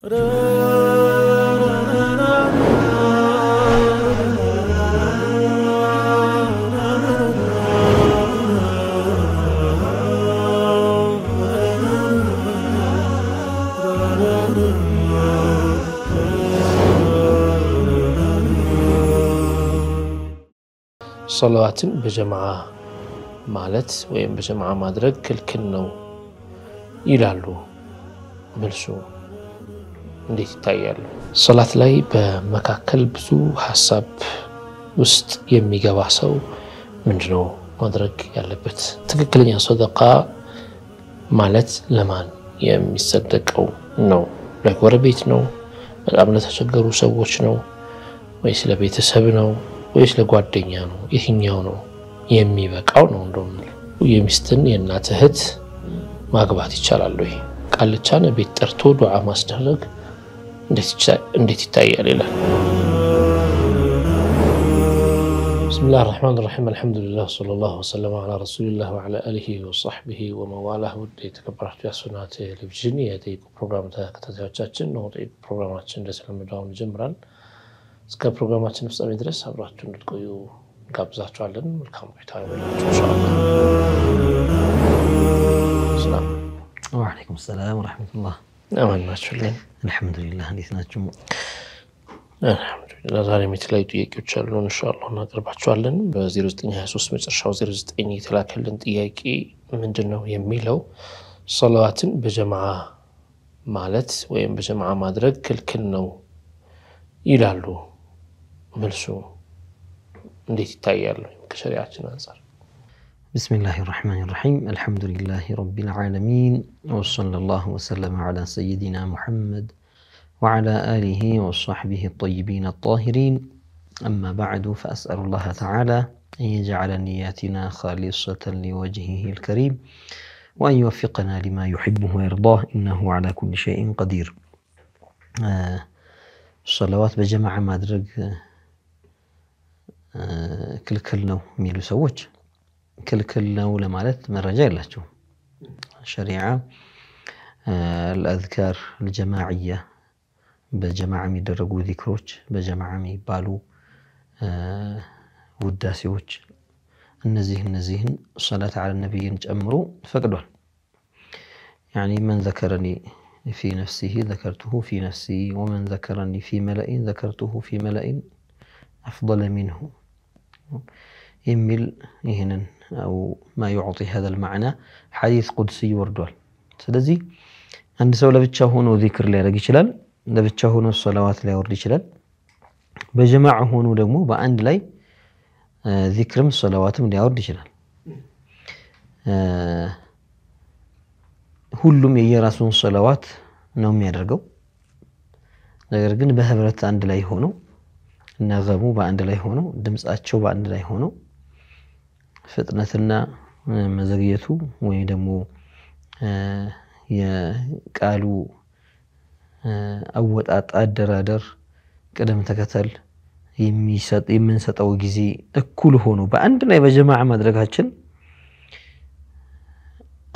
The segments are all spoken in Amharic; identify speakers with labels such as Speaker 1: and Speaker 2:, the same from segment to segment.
Speaker 1: ሰለዋትን በጀማዓ ማለት ወይም በጀማዓ ማድረግ ክልክል ነው ይላሉ መልሱ። እንዴት ይታያሉ? ሰላት ላይ በመካከል ብዙ ሀሳብ ውስጥ የሚገባ ሰው ምንድነው ማድረግ ያለበት? ትክክለኛ ሰደቃ ማለት ለማን የሚሰደቀው ነው? ለጎረቤት ነው? በጣም ለተቸገሩ ሰዎች ነው ወይስ ለቤተሰብ ነው ወይስ ለጓደኛ ነው? የትኛው ነው የሚበቃው? ነው እንደው የሚስትን የእናት እህት ማግባት ይቻላል ወይ? ቃልቻን ቤት ጠርቶ ዱዓ ማስደረግ بسم الله الرحمن الرحيم الحمد لله صلى الله وسلم على رسول الله وعلى اله وصحبه وموالاه ودي تكبرت يا سنات الجن يا دي برنامج تاكتاتياچن نو دي برنامجن ده سلام داون جمران اسك برنامجن في سامي درس ابراچن تقيو غابزاچو علن ملكام بيتا ان شاء الله
Speaker 2: السلام وعليكم السلام ورحمه الله امان ما شاء الله አልሐምዱሊላህ እንዴት ናችሁ?
Speaker 1: አልሐምዱሊላህ ዛሬም የተለያዩ ጥያቄዎች አሉ እንሻላ እናቀርባቸዋለን። በ0923 መጨረሻው 09 የተላከልን ጥያቄ ምንድን ነው የሚለው ሰለዋትን በጀማዓ ማለት ወይም በጀማዓ ማድረግ ክልክል ነው ይላሉ። መልሱ እንዴት ይታያሉ ከሸሪያችን አንጻር?
Speaker 2: بسم الله الرحمن الرحيم الحمد لله رب العالمين وصلى الله وسلم على سيدنا محمد وعلى آله وصحبه الطيبين الطاهرين أما بعد فأسأل الله تعالى أن يجعل نياتنا خالصة لوجهه الكريم وأن يوفقنا لما يحبه ويرضاه إنه على كل شيء قدير آه الصلوات بجماعة ما درج آه كل كل نو ميلو سوج ክልክል ነው ለማለት መረጃ የላቸውም። ሸሪዓ አልአዝካር አልጀማዕያ በጀማዓ የሚደረጉ ዚክሮች፣ በጀማዓ የሚባሉ ውዳሴዎች እነዚህ እነዚህን ሰላት አለ ነቢይን ጨምሮ ፈቅዷል። ያኒ መን ዘከረኒ ፊ ነፍሲሂ ዘከርቱሁ ፊ ነፍሲ ወመን ዘከረኒ ፊ መለኢን ዘከርቱሁ ፊ መለኢን አፍضለ ሚንሁ የሚል ይህንን أو ما يعطي هذا المعنى حديث قدسي وردوال سلزي أن سو لبتشا هونو ذكر لي رقي شلال لبتشا هونو الصلوات لي وردي شلال بجماعة هونو دمو بأند لي ذكر الصلوات لي وردي شلال هلوم يجي راسون الصلوات نوم يرقو لقرقن بهبرت عند لي هونو نغمو بأند لي هونو دمس أتشو بأند لي هونو ፍጥነትና መዘግየቱ ወይ ደግሞ የቃሉ አወጣጥ፣ አደራደር፣ ቅደም ተከተል የምንሰጠው ጊዜ እኩል ሆኖ በአንድ ላይ በጀማዓ ማድረጋችን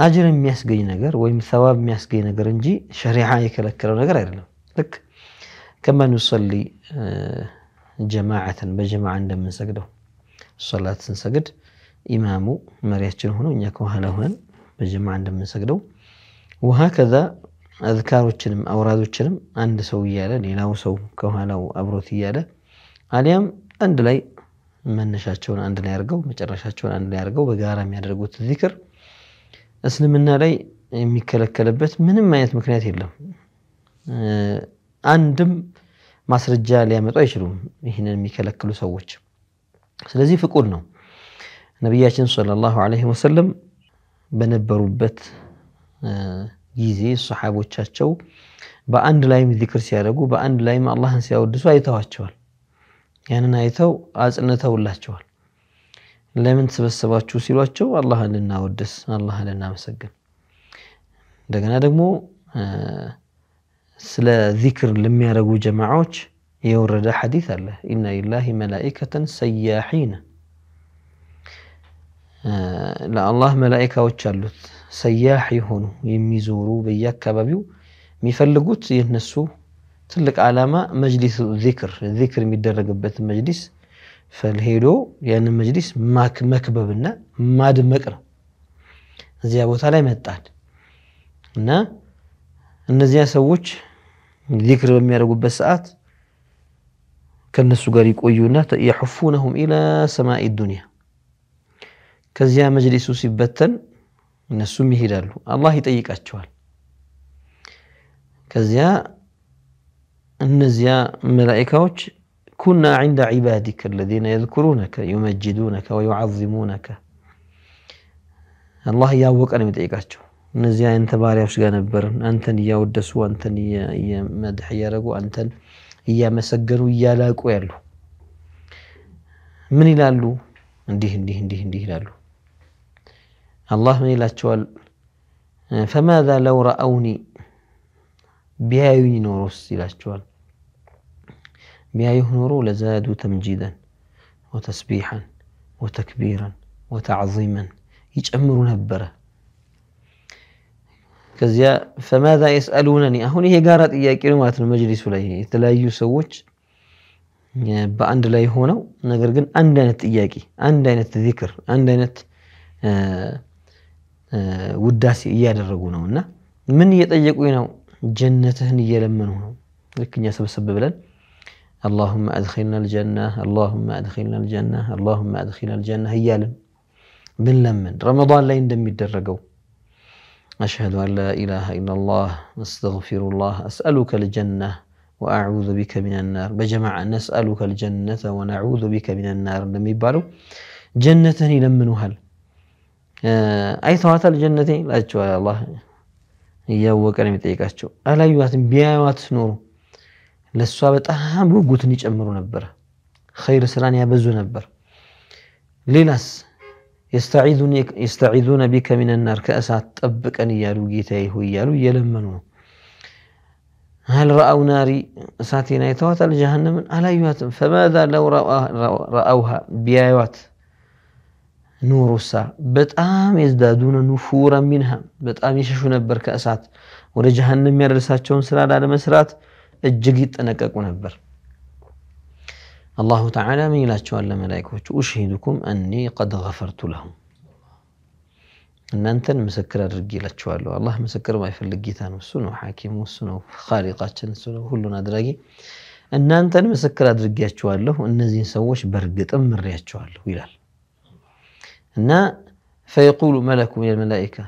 Speaker 2: አጅር የሚያስገኝ ነገር ወይም ሰዋብ የሚያስገኝ ነገር እንጂ ሸሪዓ የከለከለው ነገር አይደለም። ልክ ከመን ጀማዓትን በጀማዓ እንደምንሰግደው ሶላት ስንሰግድ ኢማሙ መሪያችን ሆኖ እኛ ከኋላ ሆነን በጀማ እንደምንሰግደው ውሃ ከዛ አዝካሮችንም አውራዞችንም አንድ ሰው እያለ ሌላው ሰው ከኋላው አብሮት እያለ አሊያም አንድ ላይ መነሻቸውን አንድ ላይ አድርገው መጨረሻቸውን አንድ ላይ አድርገው በጋራ የሚያደርጉት ዚክር እስልምና ላይ የሚከለከልበት ምንም አይነት ምክንያት የለም። አንድም ማስረጃ ሊያመጡ አይችሉም፣ ይህንን የሚከለክሉ ሰዎች። ስለዚህ ፍቁድ ነው። ነቢያችን ሰለላሁ ዐለይሂ ወሰለም በነበሩበት ጊዜ ሰሓቦቻቸው በአንድ ላይም ዚክር ሲያደርጉ በአንድ ላይም አላህን ሲያወድሱ አይተዋቸዋል። ያንን አይተው አጽንተውላቸዋል። ለምን ተሰበሰባችሁ ሲሏቸው አላህን ልናወድስ፣ አላህን ልናመሰግን፣ እንደገና ደግሞ ስለ ዚክር ለሚያደርጉ ጀማዓዎች የወረደ ሐዲስ አለ። ኢና ሊላሂ መላኢከተን ሰያሒነ ለአላህ መላኢካዎች አሉት። ሰያህ የሆኑ የሚዞሩ በየአካባቢው የሚፈልጉት የነሱ ትልቅ ዓላማ መጅሊስ ዚክር ዚክር የሚደረግበትን መጅሊስ ፈልሄዶ ያንን መጅሊስ መክበብና ማድመቅ ነው። እዚያ ቦታ ላይ መጣል እና እነዚያ ሰዎች ዚክር በሚያደርጉበት ሰዓት ከነሱ ጋር ይቆዩና የሑፉነሁም ኢላ ሰማኢ ዱንያ ከዚያ መጅሊሱ ሲበተን እነሱም ይሄዳሉ። አላህ ይጠይቃቸዋል። ከዚያ እነዚያ መላኢካዎች ኩና ዒንደ ዒባዲከ አለዚነ የዝኩሩነከ ዩመጅዱነከ ወዩዓዚሙነከ አላህ እያወቀ ነው የሚጠይቃቸው። እነዚያ ያንተ ባሪያዎች ጋር ነበርን፣ አንተን እያወደሱ አንተን መድሕ እያደረጉ አንተን እያመሰገኑ እያላቁ ያሉ ምን ይላሉ? እንዲህ እንዲህ እንዲህ እንዲህ ይላሉ። الله من لا تشول فماذا لو رأوني بياي نوروس لا تشول بياي نورو لزادوا تمجيدا وتسبيحا وتكبيرا وتعظيما يجأمر نبرة كزيا فماذا يسألونني أهوني هي قارت إياه كلمات المجلس لي تلا يسوج بأند لا يهونو نقرقن أندنت إياكي أندنت ذكر أندنت آه، وداسي إياد الرغونا ونا من يتأيقوينا جنة هنية لمن هنا لكن ياسب سبب لن اللهم أدخلنا الجنة اللهم أدخلنا الجنة اللهم أدخلنا الجنة هيا لن من لمن رمضان لا يندم يدرقو أشهد أن لا إله إلا الله أستغفر الله أسألك الجنة وأعوذ بك من النار بجمع نسألك الجنة ونعوذ بك من النار لم يبارو جنة لمن هل አይተዋታል ጀነቴ ላቸዋል አላህ እያወቀ ነው የሚጠይቃቸው። አላዩዋትም። ቢያዩዋት ኖሩ ለእሷ በጣም ጉጉትን ይጨምሩ ነበር። ኸይር ስራን ያበዙ ነበር። ሌላስ የስተዒዙነ ቢከ ሚነናር ከእሳት ጠብቀን እያሉ ጌታዬ ሆይ እያሉ እየለመኑ ነው። ሀል ረአው ናሪ እሳቴን አይተዋታል ጀሃነምን አላዩዋትም። ፈማዛ ለው ረአውሃ ቢያዩዋት نورسا بتأم يزدادون نفورا منها بتأم يششون بركاسات ورجهن ميرسات شون سرا على مسرات الجيت أنا كأكون بر الله تعالى من لا شو الله ملاك أشهدكم أني قد غفرت لهم أن أنت مسكر الرجال شو الله الله مسكر ما يفعل الجيتان وسنو حاكم وسنو خالقات شن سنو كل ندراجي أن أنت مسكر الرجال شو الله النزين سوش برقت أمر يا شو الله ويلال نا فيقول ملك من الملائكة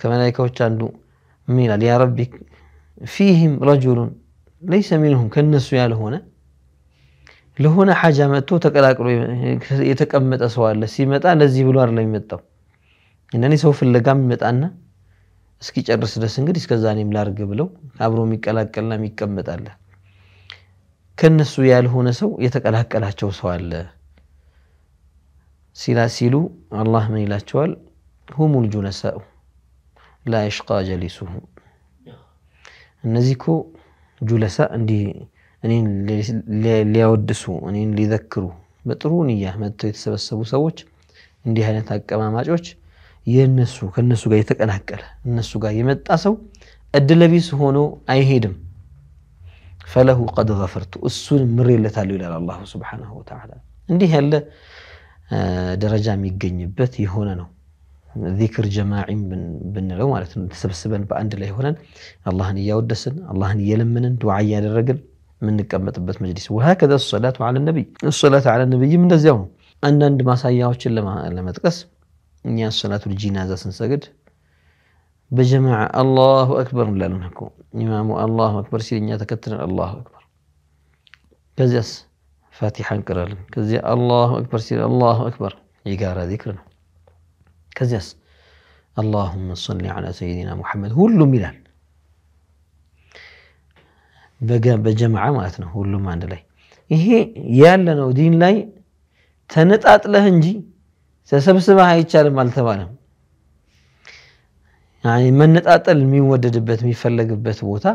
Speaker 2: كملائكة وتشاندو ميلا يا ربي فيهم رجل ليس منهم كالنسو يا يعني لهنا لهنا حاجة ما توتك ألاك يتكمت أسوال لسي متى لزي بلوار لم يمتو إنني سوف اللقام متأنا اسكي جرس رسنجر اسكي زاني ملار قبلو عبرو ميك ألاك ألا ميك كمت ألا كالنسو يا يعني لهنا سو يتك ألاك ألاك شو سوال له. ሲላ ሲሉ አላህ ምን ይላቸዋል? ሁሙል ጁለሳኡ ላ የሽቃ ጀሊሱሁም። እነዚህ እኮ ጁለሳ እንዲህ እኔን ሊያወድሱ እኔን ሊዘክሩ በጥሩ ንያ መጥተው የተሰበሰቡ ሰዎች እንዲህ አይነት አቀማማጮች የነሱ ከነሱ ጋር የተቀላቀለ እነሱ ጋር የመጣ ሰው እድለቢስ ሆኖ አይሄድም። ፈለሁ ቀድ ገፈርቱ እሱን ምሬለታለሁ ይላል አላሁ ስብሓነሁ ወተዓላ። እንዲህ ያለ ደረጃ የሚገኝበት የሆነ ነው። ዚክር ጀማዒም ብንለው ማለት ነው። ተሰብስበን በአንድ ላይ ሆነን አላህን እያወደስን አላህን እየለምንን ዱዓ እያደረግን የምንቀመጥበት መጅሊስ። ወሀከዛ ሰላቱ አለ ነቢይ ሰላቱ አለ ነቢይም እንደዚያው ነው። አንዳንድ ማሳያዎችን ለመጥቀስ እኛ ሰላቱል ጂናዛ ስንሰግድ በጀማዓ አላሁ አክበር እንላለን እኮ ኢማሙ አላሁ አክበር ሲል እኛ ተከትለን አላሁ አክበር ከዚያስ فاتحا كرالن كزي الله أكبر سير الله أكبر يقارى ذكر كزيس اللهم صل على سيدنا محمد هلو ميلان ما أتنا هو ما عند لي إيه يالنا ودين لي تنطعت لهنجي تسبسبها تشال مال تبالهم يعني من مي فلق بيت بوتا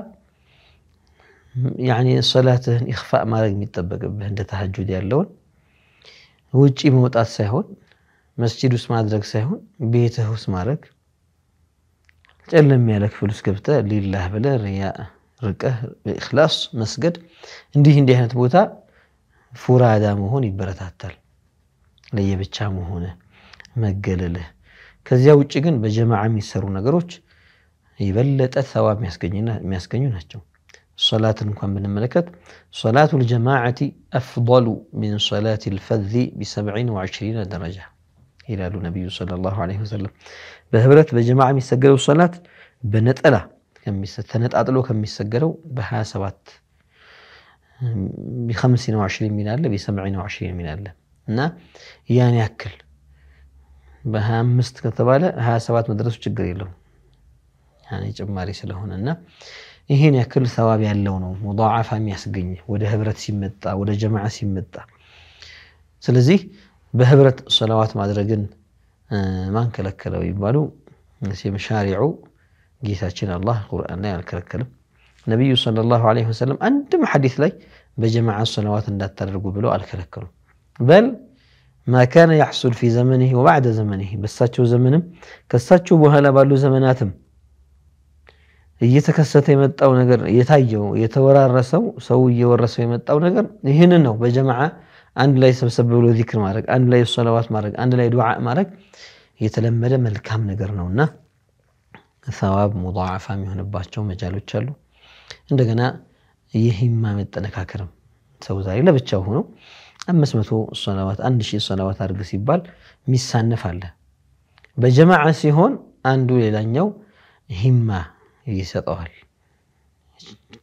Speaker 2: ያኔ ሰላትህን ኢኽፋእ ማድረግ የሚጠበቅብህ እንደ ተሐጁድ ያለውን ውጪ መውጣት ሳይሆን መስጂድ ውስጥ ማድረግ ሳይሆን ቤትህ ውስጥ ማድረግ ጨለም ያለ ክፍል ውስጥ ገብተህ ሊላህ ብለህ ሪያ ርቀህ በኢኽላስ መስገድ እንዲህ እንዲህ አይነት ቦታ ፉራዳ መሆን ይበረታታል። ለየብቻ መሆነ መገለልህ። ከዚያ ውጭ ግን በጀማዓ የሚሰሩ ነገሮች የበለጠ ሰዋብ የሚያስገኙ ናቸው። صلاة نكون بنملكت صلاة الجماعة أفضل من صلاة الفذ بسبعين وعشرين درجة إلى النبي صلى الله عليه وسلم بهبرت بجماعة مسجلوا صلاة بنت ألا كم مستنت أطلو كم مسجلو بها سوات بخمسين وعشرين من الله بسبعين وعشرين من الله نا يعني أكل بها مست ها سوات مدرسة جقري يعني جمالي سلهون النا ይሄን ያክል ሰዋብ ያለው ነው ሙዳዓፋ የሚያስገኝ ወደ ህብረት ሲመጣ ወደ ጀማዓ ሲመጣ። ስለዚህ በህብረት ሰላዋት ማድረግን ማን ከለከለው ይባሉ ሲም ሻሪዑ ጌታችን አላህ ቁርአን ላይ አልከለከልም። ነቢዩ ሰለላሁ ዐለይሂ ወሰለም አንድም ሐዲስ ላይ በጀማዓ ሰላዋት እንዳታደርጉ ብለው አልከለከሉም። በል ማ ካነ ያሕሱል ፊ ዘመንህ ወባዕደ ዘመንህ በሳቸው ዘመንም ከሳቸው በኋላ ባሉ ዘመናትም እየተከሰተ የመጣው ነገር የታየው የተወራረሰው ሰው እየወረሰው የመጣው ነገር ይህንን ነው። በጀማዓ አንድ ላይ ሰብሰብ ብሎ ዚክር ማድረግ፣ አንድ ላይ ሰለዋት ማድረግ፣ አንድ ላይ ዱዓ ማድረግ የተለመደ መልካም ነገር ነውና ሰዋብ ሙዳዓፋ የሚሆንባቸው መጃሎች አሉ። እንደገና የሂማ መጠነካከርም ሰው ዛሬ ለብቻው ሆኖ አምስት መቶ ሰላዋት አንድ ሺህ ሰላዋት አድርግ ሲባል ሚሳነፍ አለ። በጀማዓ ሲሆን አንዱ ሌላኛው ሂማ ይሰጠዋል።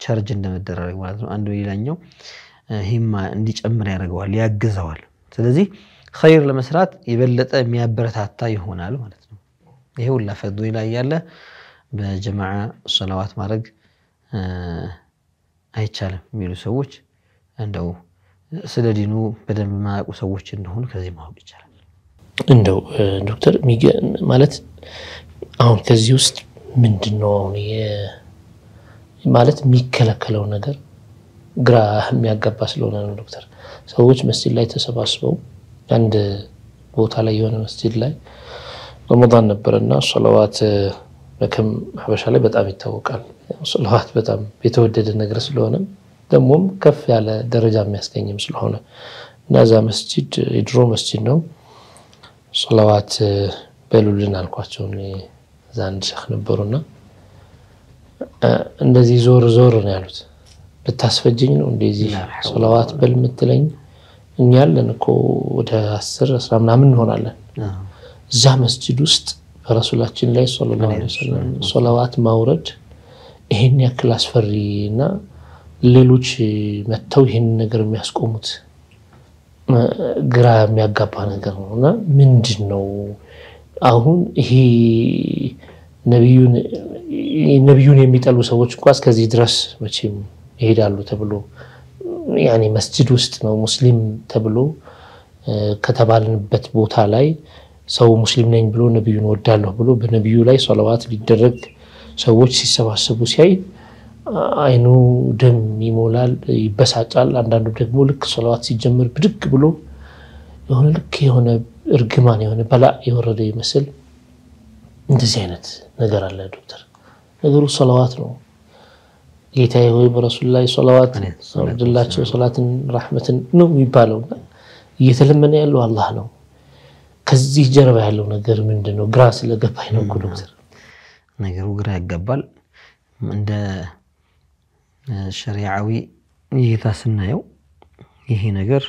Speaker 2: ቸርጅ እንደመደራረግ ማለት ነው። አንዱ ሌላኛው ሂማ እንዲጨምር ያደርገዋል፣ ያግዘዋል። ስለዚህ ኸይር ለመስራት የበለጠ የሚያበረታታ ይሆናል ማለት ነው። ይሄ ሁላ ፈርዱ ላይ ያለ በጀማዓ ሰላዋት ማድረግ አይቻልም የሚሉ ሰዎች እንደው ስለ ዲኑ በደንብ ማያውቁ ሰዎች እንደሆኑ ከዚህ ማወቅ ይቻላል።
Speaker 1: እንደው ዶክተር ማለት አሁን ከዚህ ውስጥ ምንድን ነው ማለት የሚከለከለው ነገር ግራ የሚያጋባ ስለሆነ ነው። ዶክተር ሰዎች መስጂድ ላይ ተሰባስበው አንድ ቦታ ላይ የሆነ መስጂድ ላይ ረመዳን ነበረና ሰለዋት መከም ሀበሻ ላይ በጣም ይታወቃል። ሰለዋት በጣም የተወደደ ነገር ስለሆነ ደግሞም ከፍ ያለ ደረጃ የሚያስገኝም ስለሆነ እና እዛ መስጂድ የድሮ መስጂድ ነው። ሰለዋት በሉልን አልኳቸው። እዛ አንድ ሸህ ነበሩና እንደዚህ ዞር ዞር ነው ያሉት። ልታስፈጅኝ ነው እንደዚህ ሶላዋት በል የምትለኝ? እኛ ያለን እኮ ወደ አስር አስራ ምናምን እንሆናለን። እዛ መስጅድ ውስጥ በረሱላችን ላይ ሰለላሁ ዐለይሂ ወሰለም ሶላዋት ማውረድ ይሄን ያክል አስፈሪ እና ሌሎች መጥተው ይህን ነገር የሚያስቆሙት ግራ የሚያጋባ ነገር ነው እና ምንድን ነው አሁን ይሄ ነቢዩን የሚጠሉ ሰዎች እንኳ እስከዚህ ድረስ መቼም ይሄዳሉ ተብሎ
Speaker 2: ያኔ መስጅድ
Speaker 1: ውስጥ ነው ሙስሊም ተብሎ ከተባልንበት ቦታ ላይ ሰው ሙስሊም ነኝ ብሎ ነቢዩን ወዳለሁ ብሎ በነቢዩ ላይ ሰለዋት ሊደረግ ሰዎች ሲሰባሰቡ ሲያይ አይኑ ደም ይሞላል፣ ይበሳጫል። አንዳንዱ ደግሞ ልክ ሰለዋት ሲጀመር ብድግ ብሎ የሆነ ልክ የሆነ እርግማን የሆነ በላ የወረደ ይመስል እንደዚህ አይነት ነገር አለ ዶክተር። ነገሩ ሰለዋት ነው። ጌታዬ ወይ በረሱል ላይ ሰለዋት አብድላቸው ሰላትን ራህመትን ነው የሚባለው። እየተለመነ ያለው አላህ ነው። ከዚህ ጀርባ ያለው ነገር ምንድን ነው? ግራ ስለገባኝ ነው ዶክተር።
Speaker 2: ነገሩ ግራ ያገባል። እንደ ሸሪዓዊ እይታ ስናየው ይሄ ነገር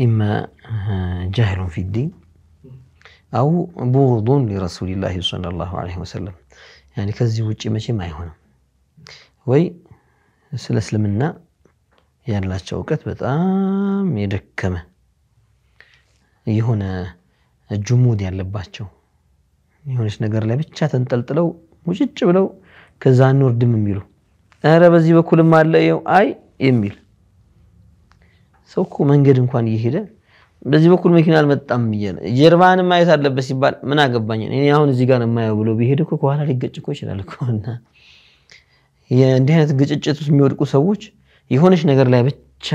Speaker 2: إما جهل في الدين أو بغض لرسول الله صلى الله عليه وسلم يعني كذي وجه مشي ما يهون ወይ ስለ እስልምና ያላቸው እውቀት በጣም የደከመ የሆነ ጁሙድ ያለባቸው የሆነች ነገር ላይ ብቻ ተንጠልጥለው ሙጭጭ ብለው ከዛ አንወርድም የሚሉ ኧረ በዚህ በኩልም አለ ይኸው አይ የሚል ሰው እኮ መንገድ እንኳን እየሄደ በዚህ በኩል መኪና አልመጣም ብዬ ነው ጀርባን ማየት አለበት ሲባል ምን አገባኝ እኔ አሁን እዚህ ጋር የማየው ብሎ ቢሄድ እኮ ከኋላ ሊገጭ እኮ ይችላል እኮ እና እንዲህ አይነት ግጭጭት ውስጥ የሚወድቁ ሰዎች የሆነች ነገር ላይ ብቻ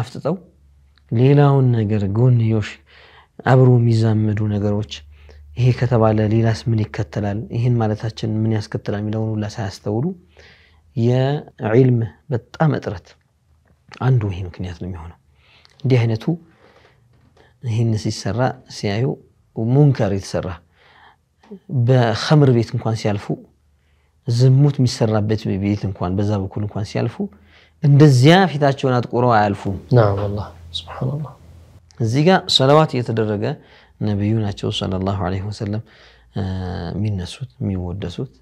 Speaker 2: አፍጥጠው ሌላውን ነገር ጎንዮሽ አብሮ የሚዛመዱ ነገሮች ይሄ ከተባለ ሌላስ ምን ይከተላል፣ ይህን ማለታችን ምን ያስከትላል የሚለውን ሁላ ሳያስተውሉ የዒልም በጣም እጥረት አንዱ ይሄ ምክንያት ነው የሚሆነው። እንዲህ አይነቱ ይህን ሲሰራ ሲያዩ ሙንከር የተሰራ በኸምር ቤት እንኳን ሲያልፉ ዝሙት የሚሰራበት ቤት እንኳን በዛ በኩል እንኳን ሲያልፉ እንደዚያ ፊታቸውን አጥቁረው አያልፉም። ስብሓንላህ። እዚህ ጋር ሰለዋት እየተደረገ ነቢዩ ናቸው ሰለላሁ ዐለይሂ ወሰለም የሚነሱት የሚወደሱት።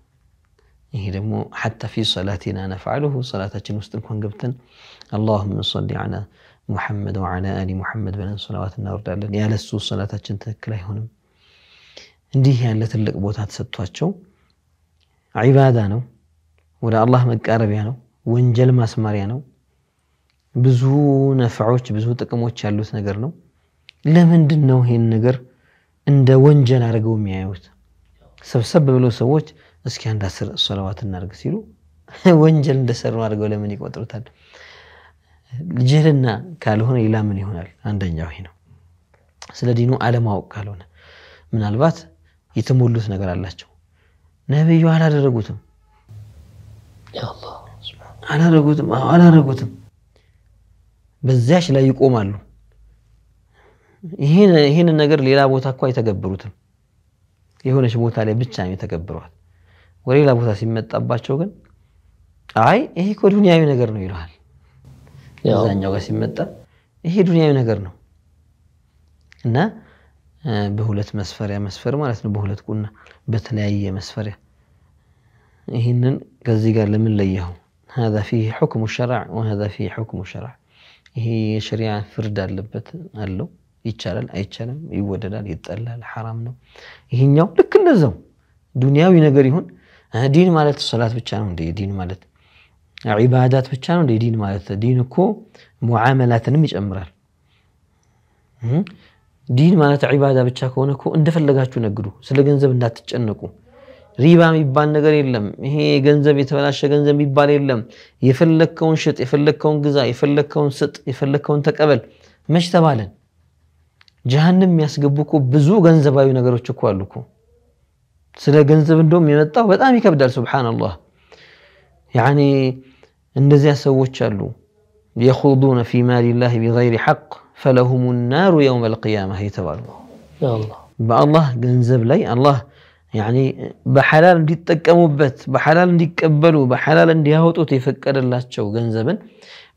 Speaker 2: ይሄ ደግሞ ሐታ ፊ ሰላቲና ነፍዓልሁ ሰላታችን ውስጥ እንኳን ገብተን አላሁመ ሶሊ ዐላ ሙሐመድ ወዐላ አሊ ሙሐመድ ብለን ሰላዋት እናወርዳለን። ያለሱ ሰላታችን ትክክል አይሆንም። እንዲህ ያለ ትልቅ ቦታ ተሰጥቷቸው ዒባዳ ነው፣ ወደ አላህ መቃረቢያ ነው፣ ወንጀል ማስማሪያ ነው፣ ብዙ ነፍዖች፣ ብዙ ጥቅሞች ያሉት ነገር ነው። ለምንድን ነው ይህን ነገር እንደ ወንጀል አድርገው የሚያዩት? ሰብሰብ ብሎ ሰዎች እስኪ አንድ አስር ሰላዋት እናድርግ ሲሉ ወንጀል እንደሰሩ አድርገው ለምን ይቆጥሩታል? ጅህልና ካልሆነ ሌላ ምን ይሆናል? አንደኛው ይሄ ነው። ስለ ዲኑ አለማወቅ ካልሆነ ምናልባት የተሞሉት ነገር አላቸው። ነቢዩ አላደረጉትም አላደረጉትም አላደረጉትም። በዚያች ላይ ይቆማሉ። ይህንን ነገር ሌላ ቦታ እኮ አይተገብሩትም። የሆነች ቦታ ላይ ብቻ ነው የተገብረዋል። ወደ ሌላ ቦታ ሲመጣባቸው ግን አይ ይሄ እኮ ዱንያዊ ነገር ነው ይለዋል። ከዛኛው ጋር ሲመጣ ይሄ ዱንያዊ ነገር ነው እና በሁለት መስፈሪያ መስፈር ማለት ነው። በሁለት ቁና በተለያየ መስፈሪያ ይህንን ከዚህ ጋር ለምን ለየኸው? هذا فيه حكم الشرع وهذا فيه حكم الشرع ይሄ የሸሪዓ ፍርድ አለበት አለው። ይቻላል አይቻልም፣ ይወደዳል፣ ይጠላል፣ ሐራም ነው። ይሄኛው ልክ እንደዛው ዱንያዊ ነገር ይሁን ዲን ማለት ሶላት ብቻ ነው እንዴ? ዲን ማለት ዒባዳት ብቻ ነው ዲን ማለት ዲን እኮ ሙዓመላትንም ይጨምራል። ዲን ማለት ዒባዳ ብቻ ከሆነ እኮ እንደፈለጋችሁ ነግዱ፣ ስለ ገንዘብ እንዳትጨነቁ። ሪባ የሚባል ነገር የለም። ይሄ ገንዘብ የተበላሸ ገንዘብ የሚባል የለም። የፈለግከውን ሽጥ፣ የፈለግከውን ግዛ፣ የፈለግከውን ስጥ፣ የፈለግከውን ተቀበል። መች ተባለን? ጀሃንም የሚያስገቡ እኮ ብዙ ገንዘባዊ ነገሮች እኮ አሉ እኮ። ስለ ገንዘብ እንደውም የመጣው በጣም ይከብዳል። ሱብሓነላህ ያኔ እንደዚያ ሰዎች አሉ የኹዱነ ፊ ማሊላህ ቢገይሪ ሐቅ ፈለሁም ናሩ የውም አልቅያማ የተባሉ በአላህ ገንዘብ ላይ አላህ ያኒ በሐላል እንዲጠቀሙበት በሐላል እንዲቀበሉ በሐላል እንዲያወጡት የፈቀደላቸው ገንዘብን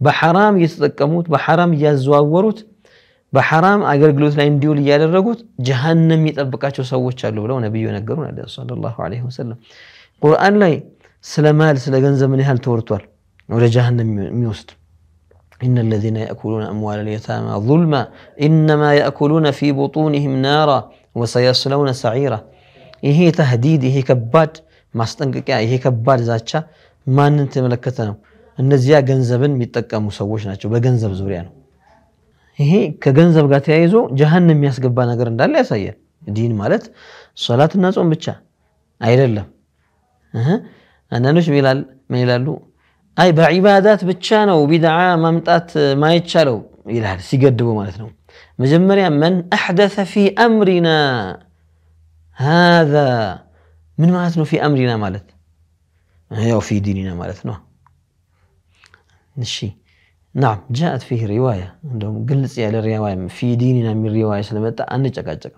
Speaker 2: በሐራም እየተጠቀሙት በሐራም እያዘዋወሩት በሐራም አገልግሎት ላይ እንዲውል እያደረጉት ጀሃነም የሚጠብቃቸው ሰዎች አሉ ብለው ነቢዩ ነገሩን አለ ሰለላሁ ዐለይሂ ወሰለም። ቁርአን ላይ ስለ ማል ስለ ገንዘብ ምን ያህል ተወርቷል? ولا جهنم يوسد إن الذين يأكلون أموال اليتامى ظلما إنما يأكلون في بطونهم نارا وسيصلون سعيرا إيه تهديد إيه كبات ما استنقك إيه كبات زاتشا ما ننتي ملكتنا النزياء جنزبا ميتكا مسوشنا شو بجنزب زوريانو إيه كجنزب قاتي أيزو جهنم يسقبانا قرن دالي سيئ دين مالت صلاة الناس أم بتشا أيرلا أنا نشبي لال ما أي بعبادات بتشانه وبدعاء ما متأت ما يتشالو إلى هل سيقدبوا مالتنو مجمريا من أحدث في أمرنا هذا من مالتنو في أمرنا مالت هي في ديننا مالتنو نشي نعم جاءت فيه رواية عندهم قلت يعني الرواية في ديننا من رواية سلمت أنا جاك جاك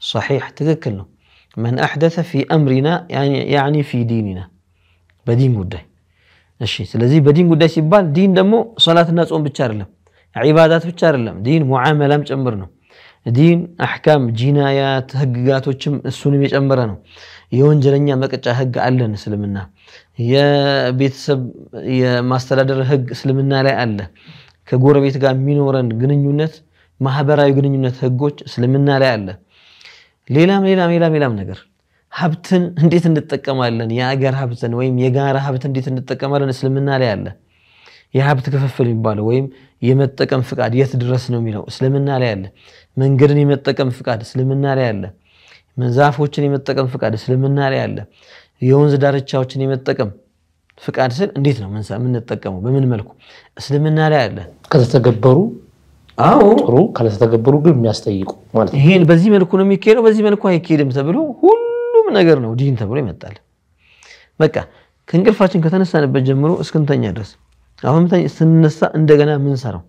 Speaker 2: صحيح تذكرنا من أحدث في أمرنا يعني يعني في ديننا بدين مدة እሺ ስለዚህ በዲን ጉዳይ ሲባል ዲን ደግሞ ሶላትና ጾም ብቻ አይደለም፣ ዒባዳት ብቻ አይደለም። ዲን ሙዓመላም ጭምር ነው። ዲን አሕካም፣ ጂናያት፣ ህግጋቶችም እሱንም የጨመረ ነው። የወንጀለኛ መቀጫ ህግ አለን እስልምና። የቤተሰብ የማስተዳደር ህግ እስልምና ላይ አለ። ከጎረቤት ጋር የሚኖረን ግንኙነት፣ ማህበራዊ ግንኙነት ህጎች እስልምና ላይ አለ። ሌላም ሌላም ሌላም ሌላም ነገር ሀብትን እንዴት እንጠቀማለን? የአገር ሀብትን ወይም የጋራ ሀብት እንዴት እንጠቀማለን? እስልምና ላይ አለ የሀብት ክፍፍል የሚባለው ወይም የመጠቀም ፍቃድ የት ድረስ ነው የሚለው እስልምና ላይ አለ። መንገድን የመጠቀም ፍቃድ እስልምና ላይ አለ። ዛፎችን የመጠቀም ፍቃድ እስልምና ላይ አለ። የወንዝ ዳርቻዎችን የመጠቀም ፍቃድ ስል እንዴት ነው የምንጠቀመው? በምን መልኩ እስልምና ላይ አለ። ከተተገበሩ ጥሩ፣ ካለተተገበሩ ግን የሚያስጠይቁ ማለት ይሄን በዚህ መልኩ ነው የሚካሄደው፣ በዚህ መልኩ አይካሄድም ተብሎ ሁሉ ሁሉም ነገር ነው ዲን ተብሎ ይመጣል። በቃ ከእንቅልፋችን ከተነሳንበት ጀምሮ እስክንተኛ ድረስ አሁንም ስንነሳ እንደገና ምንሰራው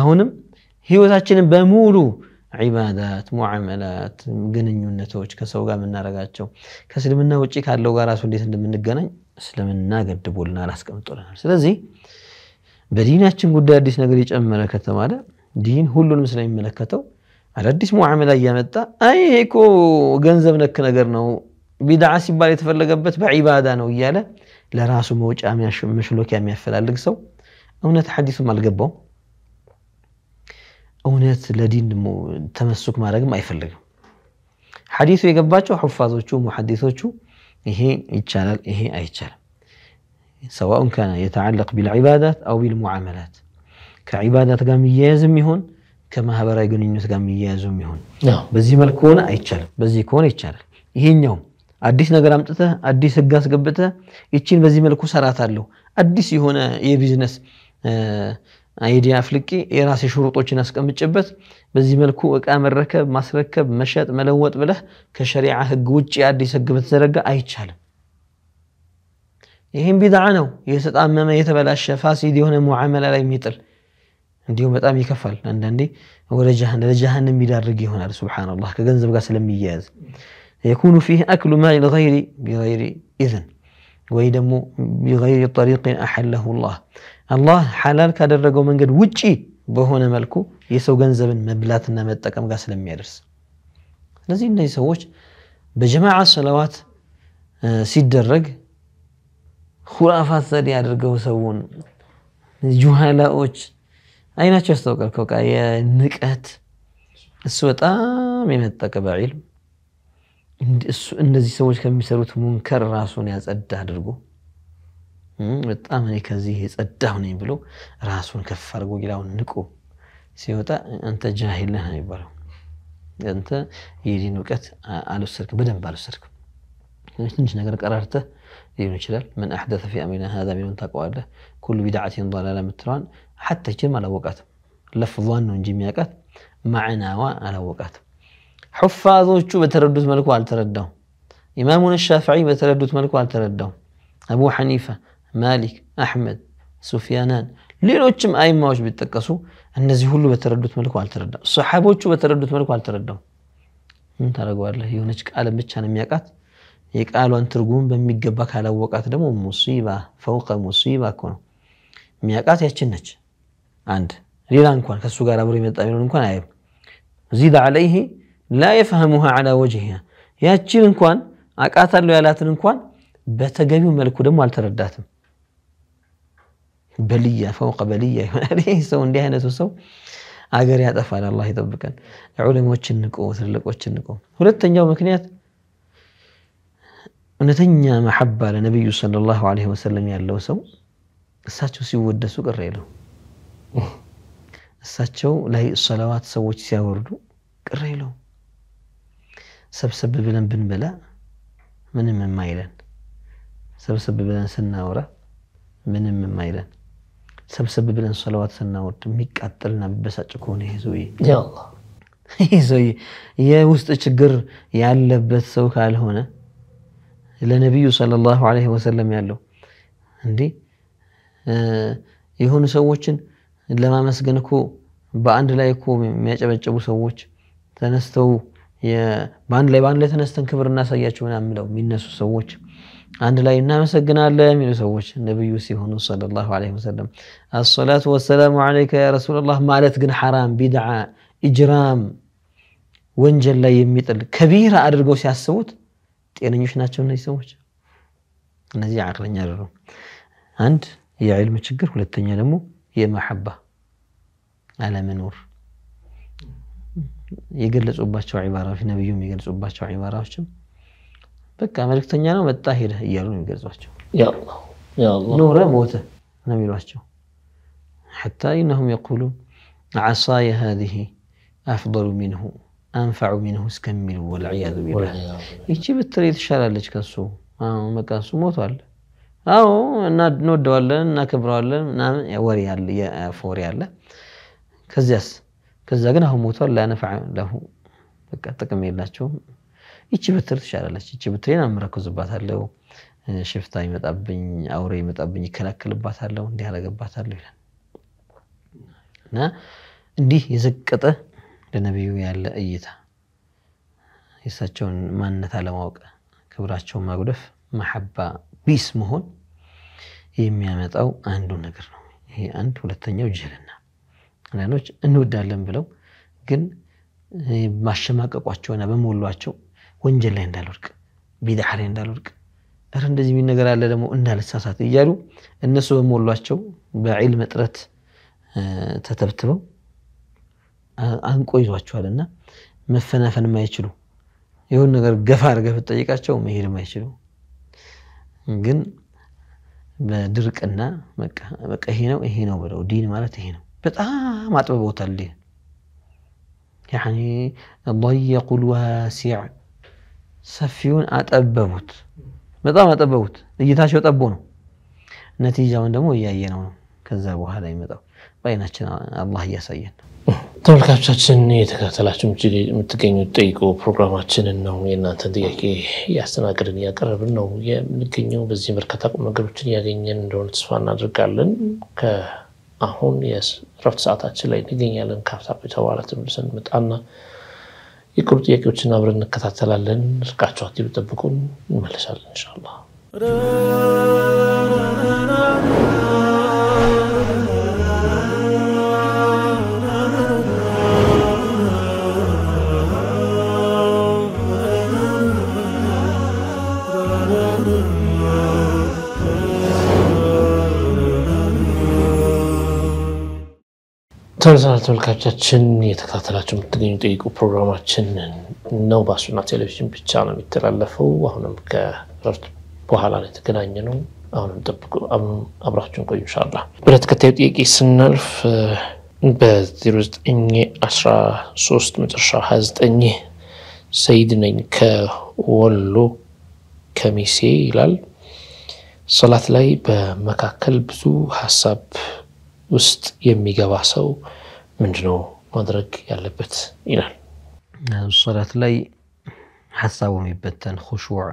Speaker 2: አሁንም ህይወታችንን በሙሉ ዒባዳት፣ ሙዓመላት፣ ግንኙነቶች ከሰው ጋር የምናረጋቸው ከእስልምና ውጭ ካለው ጋር ራሱ እንዴት እንደምንገናኝ እስልምና ገድቦልናል፣ አስቀምጦልናል። ስለዚህ በዲናችን ጉዳይ አዲስ ነገር የጨመረ ከተባለ ዲን ሁሉንም ስለሚመለከተው አዳዲስ ሙዓመላ እያመጣ አይ እኮ ገንዘብ ነክ ነገር ነው፣ ቢድዓ ሲባል የተፈለገበት በዒባዳ ነው እያለ ለራሱ መውጫ መሽሎኪያ የሚያፈላልግ ሰው እውነት ሐዲሱም አልገባውም። እውነት ለዲን ተመሱክ ማድረግም አይፈልግም። ሐዲሱ የገባቸው ሑፋዞቹ ሙሐዲሶቹ ይሄ ይቻላል፣ ይሄ አይቻልም፣ ሰዋኡን ካነ የተዓለቅ ቢልዒባዳት አው ቢልሙዓመላት ከዒባዳት ጋር የሚያያዝም ይሆን ከማህበራዊ ግንኙነት ጋር የሚያያዙ የሚሆን በዚህ መልክ ከሆነ አይቻልም፣ በዚህ ከሆነ ይቻላል። ይሄኛውም አዲስ ነገር አምጥተ አዲስ ህግ አስገብተ ይችን በዚህ መልኩ ሰራታለሁ አዲስ የሆነ የቢዝነስ አይዲያ አፍልቄ የራሴ ሽሩጦችን አስቀምጭበት በዚህ መልኩ እቃ መረከብ፣ ማስረከብ፣ መሸጥ፣ መለወጥ ብለህ ከሸሪዓ ህግ ውጭ አዲስ ህግ በተዘረጋ አይቻልም። ይህም ቢድዓ ነው፣ የተጣመመ የተበላሸ ፋሲድ የሆነ ሙዓመላ ላይ የሚጥል እንዲሁም በጣም ይከፋል። አንዳንዴ ወደ ጀሃን ለጀሃን የሚዳርግ ይሆናል። ሱብሓነላህ ከገንዘብ ጋር ስለሚያያዝ የኩኑ ፊህ አክሉ ማል ገይሪ ቢገይሪ ኢዝን ወይ ደግሞ ቢገይሪ ጠሪቅን አሐለሁ ላህ አላህ ሐላል ካደረገው መንገድ ውጪ በሆነ መልኩ የሰው ገንዘብን መብላትና መጠቀም ጋር ስለሚያደርስ ስለዚህ እነዚህ ሰዎች በጀማዓ ሰለዋት ሲደረግ ሁራፋት ዘዴ አድርገው ሰውን ጁሃላዎች አይናቸው ያስታውቃል። ከቃ የንቀት እሱ በጣም የመጠቀ በዒልም እነዚህ ሰዎች ከሚሰሩት ሙንከር ራሱን ያጸዳ አድርጎ በጣም እኔ ከዚህ የጸዳሁ ነኝ ብሎ ራሱን ከፍ አድርጎ ጌላውን ንቆ ሲወጣ አንተ ጃሂል ነህ ነው የሚባለው። አንተ የዲን እውቀት አልወሰድክም፣ በደንብ አልወሰድክም። ትንሽ ነገር ቀራርተህ ሊሆን ይችላል። መን አሕደተ ፊ አምሪና ሃዛ የሚለውን ታውቀዋለህ። ኩሉ ቢድዓቲን ضላላ የምትለዋን ሐታ ችም አላወቃትም። ለፍዟን ነው እንጂ የሚያውቃት ማዕናዋ አላወቃትም። ሑፋዞቹ በተረዱት መልኩ አልተረዳው። ኢማሙን ሻፍዒ በተረዱት መልኩ አልተረዳው። አቡ ሐኒፋ፣ ማሊክ፣ አሕመድ፣ ሱፊያናን ሌሎችም አይማዎች ቢጠቀሱ እነዚህ ሁሉ በተረዱት መልኩ አልተረዳም። ሰሓቦቹ በተረዱት መልኩ አልተረዳም። ምን ታደርገዋለህ? የሆነች ቃልን ብቻ ነው የሚያውቃት የቃሏን ትርጉም በሚገባ ካላወቃት ደግሞ ሙሲባ ፈውቀ ሙሲባ እኮ ነው። የሚያውቃት ያችን ነች። አንድ ሌላ እንኳን ከሱ ጋር አብሮ የመጣ ቢሆን እንኳን አያይም። ዚድ ዓለይህ ላ የፍሀሙሃ ዓላ ወጅህ ያችን እንኳን አቃታለሁ ያላትን እንኳን በተገቢው መልኩ ደግሞ አልተረዳትም። በልያ ፈውቀ በልያ ይሆናል። ይህ ሰው እንዲህ አይነቱ ሰው አገር ያጠፋል። አላህ ይጠብቀን። ዑለሞችን ንቆ ትልቆችን ንቆ። ሁለተኛው ምክንያት እውነተኛ መሐባ ለነቢዩ ሰለላሁ ዐለይሂ ወሰለም ያለው ሰው እሳቸው ሲወደሱ ቅር የለው። እሳቸው ላይ ሰለዋት ሰዎች ሲያወርዱ ቅር የለው። ሰብሰብ ብለን ብንበላ ምንም የማይለን፣ ሰብሰብ ብለን ስናወራ ምንም የማይለን፣ ሰብሰብ ብለን ሰለዋት ስናወርድ የሚቃጠልና የሚበሳጭ ከሆነ ይሄ ሰውዬ ይሄ ሰውዬ የውስጥ ችግር ያለበት ሰው ካልሆነ ለነቢዩ ሰለላሁ ዐለይሂ ወሰለም ያለው እንዲህ የሆኑ ሰዎችን ለማመስገን እኮ በአንድ ላይ እኮ የሚያጨበጭቡ ሰዎች ተነስተው በአንድ ላይ በአንድ ላይ ተነስተን ክብር እናሳያቸው ምናምን ብለው የሚነሱ ሰዎች አንድ ላይ እናመሰግናለን የሚሉ ሰዎች ነቢዩ ሲሆኑ ሰለላሁ ዐለይሂ ወሰለም አሰላቱ ወሰላሙ ዐለይከ ያ ረሱለላህ ማለት ግን ሐራም፣ ቢድዓ፣ ኢጅራም ወንጀል ላይ የሚጥል ከቢራ አድርገው ሲያስቡት ጤነኞች ናቸው እነዚህ ሰዎች? እነዚህ አቅለኛ አይደሉም። አንድ የዕልም ችግር፣ ሁለተኛ ደግሞ የመሐባ አለመኖር የገለጹባቸው ዒባራዎች ነቢዩ የገለጹባቸው ዒባራዎችም በቃ መልእክተኛ ነው መጣ ሄደ እያሉ ነው የሚገልጿቸው። ኖረ ሞተ ነው የሚሏቸው። ሐታ ኢነሁም የቁሉን ዓሳየ ሃዚህ አፍደሉ ሚንሁ አንፋዑ ሚንሁ እስከሚል ወልዕያዙ ቢላህ ይቺ ብትር የተሻላለች ከሱ በቃ እሱ ሞቷል። አዎ እንወደዋለን፣ እናከብረዋለን ምናምን ወሬ ያለ የአፍ ወሬ ከዚያስ ከዛ ግን አሁን ሞቷል። ላነፋ ለሁ በቃ ጥቅም የላቸውም። ይቺ ብትር ትሻላለች። ይቺ ብትሬን አመረኩዝባታለሁ፣ ሽፍታ ይመጣብኝ፣ አውሬ ይመጣብኝ፣ ይከላከልባታለሁ፣ እንዲህ ያደረገባታለሁ ይላል እና እንዲህ የዘቀጠ ለነቢዩ ያለ እይታ የእሳቸውን ማንነት አለማወቅ፣ ክብራቸውን ማጉደፍ፣ መሐባ ቢስ መሆን የሚያመጣው አንዱ ነገር ነው። ይሄ አንድ። ሁለተኛው ጅህልና። አንዳንዶች እንወዳለን ብለው ግን ማሸማቀቋቸውና በሞሏቸው ወንጀል ላይ እንዳልወድቅ፣ ቢድዓ ላይ እንዳልወድቅ፣ ኧረ እንደዚህ የሚል ነገር አለ ደግሞ እንዳልሳሳት እያሉ እነሱ በሞሏቸው በዒልም እጥረት ተተብትበው አንቆ ይዟቸዋል እና መፈናፈን ማይችሉ የሆን ነገር ገፋ አድርገህ ብትጠይቃቸው መሄድ ማይችሉ ግን በድርቅና በቃ ይሄ ነው ይሄ ነው ብለው ዲን ማለት ይሄ ነው በጣም አጥብቦታል። ዲን ያኒ ضيقوا الواسع ሰፊውን አጠበቡት፣ በጣም አጠበቡት። እይታቸው ጠቦ ነው። ነቲጃውን ደግሞ እያየነው ነው። ከዛ በኋላ ይመጣው በአይናችን አላህ እያሳየን ነው።
Speaker 1: ተመልካቾቻችን የተከታተላችሁ የምትገኙት ጠይቆ ፕሮግራማችንን ነው። የእናንተን ጥያቄ እያስተናገድን እያቀረብን ነው የምንገኘው። በዚህ በርካታ ቁም ነገሮችን እያገኘን እንደሆነ ተስፋ እናደርጋለን። ከአሁን የረፍት ሰዓታችን ላይ እንገኛለን። ከሀብታ በኋላ ተመልሰን እንመጣና የቅሩ ጥያቄዎችን አብረን እንከታተላለን። እርቃቸው አትሉ፣ ጠብቁን። እንመለሳለን ኢንሻላህ። ተመልሰናል ተመልካቻችን የተከታተላቸው የምትገኙ ጠይቁ ፕሮግራማችን ነው። በአሱና ቴሌቪዥን ብቻ ነው የሚተላለፈው። አሁንም ከእረፍት በኋላ ነው የተገናኘ ነው። አሁንም ጠብቁ፣ አብራችን ቆዩ እንሻላ። ወደ ተከታዩ ጥያቄ ስናልፍ በ0913 መጨረሻ 29 ሰይድ ነኝ ከወሎ ከሚሴ ይላል። ሰላት ላይ በመካከል ብዙ ሀሳብ ውስጥ የሚገባ ሰው ምንድነው ማድረግ ያለበት ይላል።
Speaker 2: ሶላት ላይ ሀሳቡ የሚበተን ሁሹዕ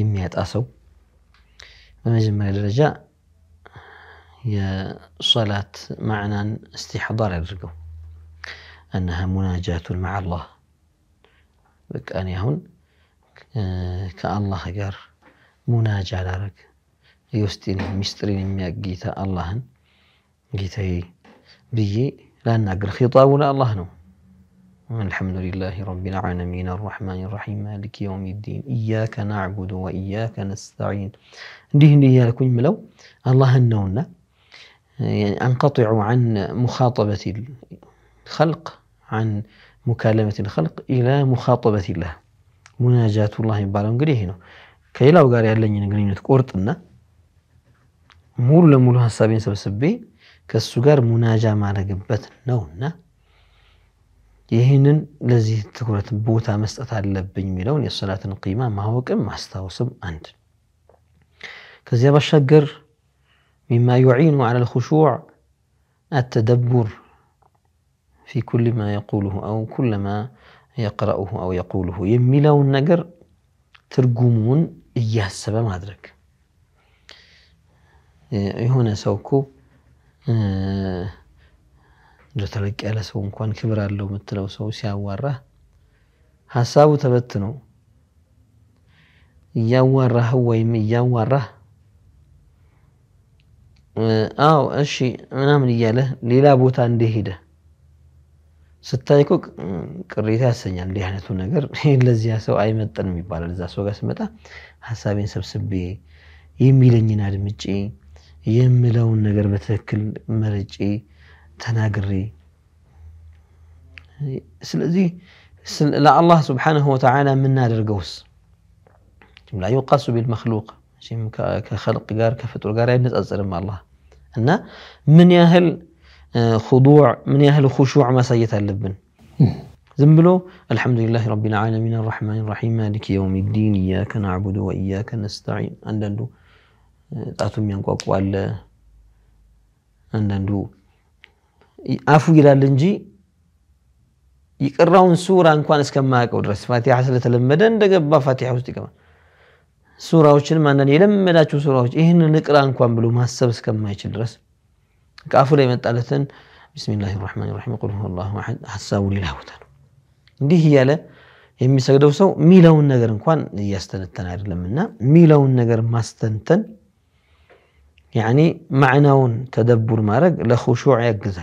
Speaker 2: የሚያጣ ሰው በመጀመሪያ ደረጃ የሶላት ማዕናን እስቲሕዳር ያድርገው። أنها مناجاة مع الله በቃ እኔ አሁን ከአላህ ጋር ሙናጃ ላረግ የውስጤን ሚስጥሬን የሚያውቅ اللهن አላህን بيي ብዬ ላናገር። خطابنا الله نو الحمد لله رب العالمين الرحمن الرحيم مالك يوم الدين إياك نعبد وإياك نستعين እንዲህ እንዲህ ملو الله አላህን يعني أنقطع عن مخاطبة الخلق عن مكالمة الخلق إلى مخاطبة الله مناجاة الله بارون قريه كيلا وقال يالنين قرينة كورتنا ሙሉ ለሙሉ ሀሳቤን ሰብስቤ ከእሱ ጋር ሙናጃ ማድረግበት ነውና ይህንን ለዚህ ትኩረት ቦታ መስጠት አለብኝ የሚለውን የሶላትን ቂማ ማወቅም ማስታወስም አንድ። ከዚያ ባሻገር ሚማ ዩዒኑ ዐላ ልኹሹዕ አተደቡር ፊ ኩል ማ የቁሉሁ አው ኩል ማ የቅረኡሁ አው የቁሉሁ የሚለውን ነገር ትርጉሙን እያሰበ ማድረግ የሆነ ሰው እኮ እንደ ተለቅ ያለ ሰው እንኳን ክብር አለው የምትለው ሰው ሲያዋራ ሀሳቡ ተበትኖ እያዋራህ ወይም እያዋራህ አዎ እሺ ምናምን እያለ ሌላ ቦታ እንደሄደ ስታይ እኮ ቅሬታ ያሰኛል። እንዲህ አይነቱ ነገር ለዚያ ሰው አይመጥንም ይባላል። እዛ ሰው ጋር ስመጣ ሀሳቤን ሰብስቤ የሚለኝን አድምጬ የምለውን ነገር በትክክል መርጬ ተናግሬ ስለዚህ ለአላህ ስብሓንሁ ወተዓላ የምናደርገውስ ላ ዩቃሱ ቢልመክሉቅ ከልቅ ጋር ከፍጡር ጋር አይነጻጽርም አላህ እና ምን ያህል خضوع ምን ያህል خشوع ማሳየት አለብን ዝም ብሎ አልሐምዱሊላህ ረቢል ዓለሚን አርሕማን ራሒም ማሊክ የውም ዲን እያከ ናዕቡዱ ወእያከ ነስተዒን አንዳንዱ ጣቱ የሚያንቋቁ አለ። አንዳንዱ አፉ ይላል እንጂ የቀራውን ሱራ እንኳን እስከማያውቀው ድረስ ፋቲሓ ስለተለመደ እንደገባ ፋቲሓ ውስጥ ይገባል። ሱራዎችንም አንዳንድ የለመዳቸው ሱራዎች ይህን ንቅራ እንኳን ብሎ ማሰብ እስከማይችል ድረስ ከአፉ ላይ የመጣለትን ቢስሚላሂ ራሕማን ራሒም ቁል ሁወላሁ አሐድ ሀሳቡ ሌላ ቦታ ነው። እንዲህ እያለ የሚሰግደው ሰው ሚለውን ነገር እንኳን እያስተነተን አይደለምና ሚለውን ነገር ማስተንተን يعني معناون تدبر مارك لخشوع يقزل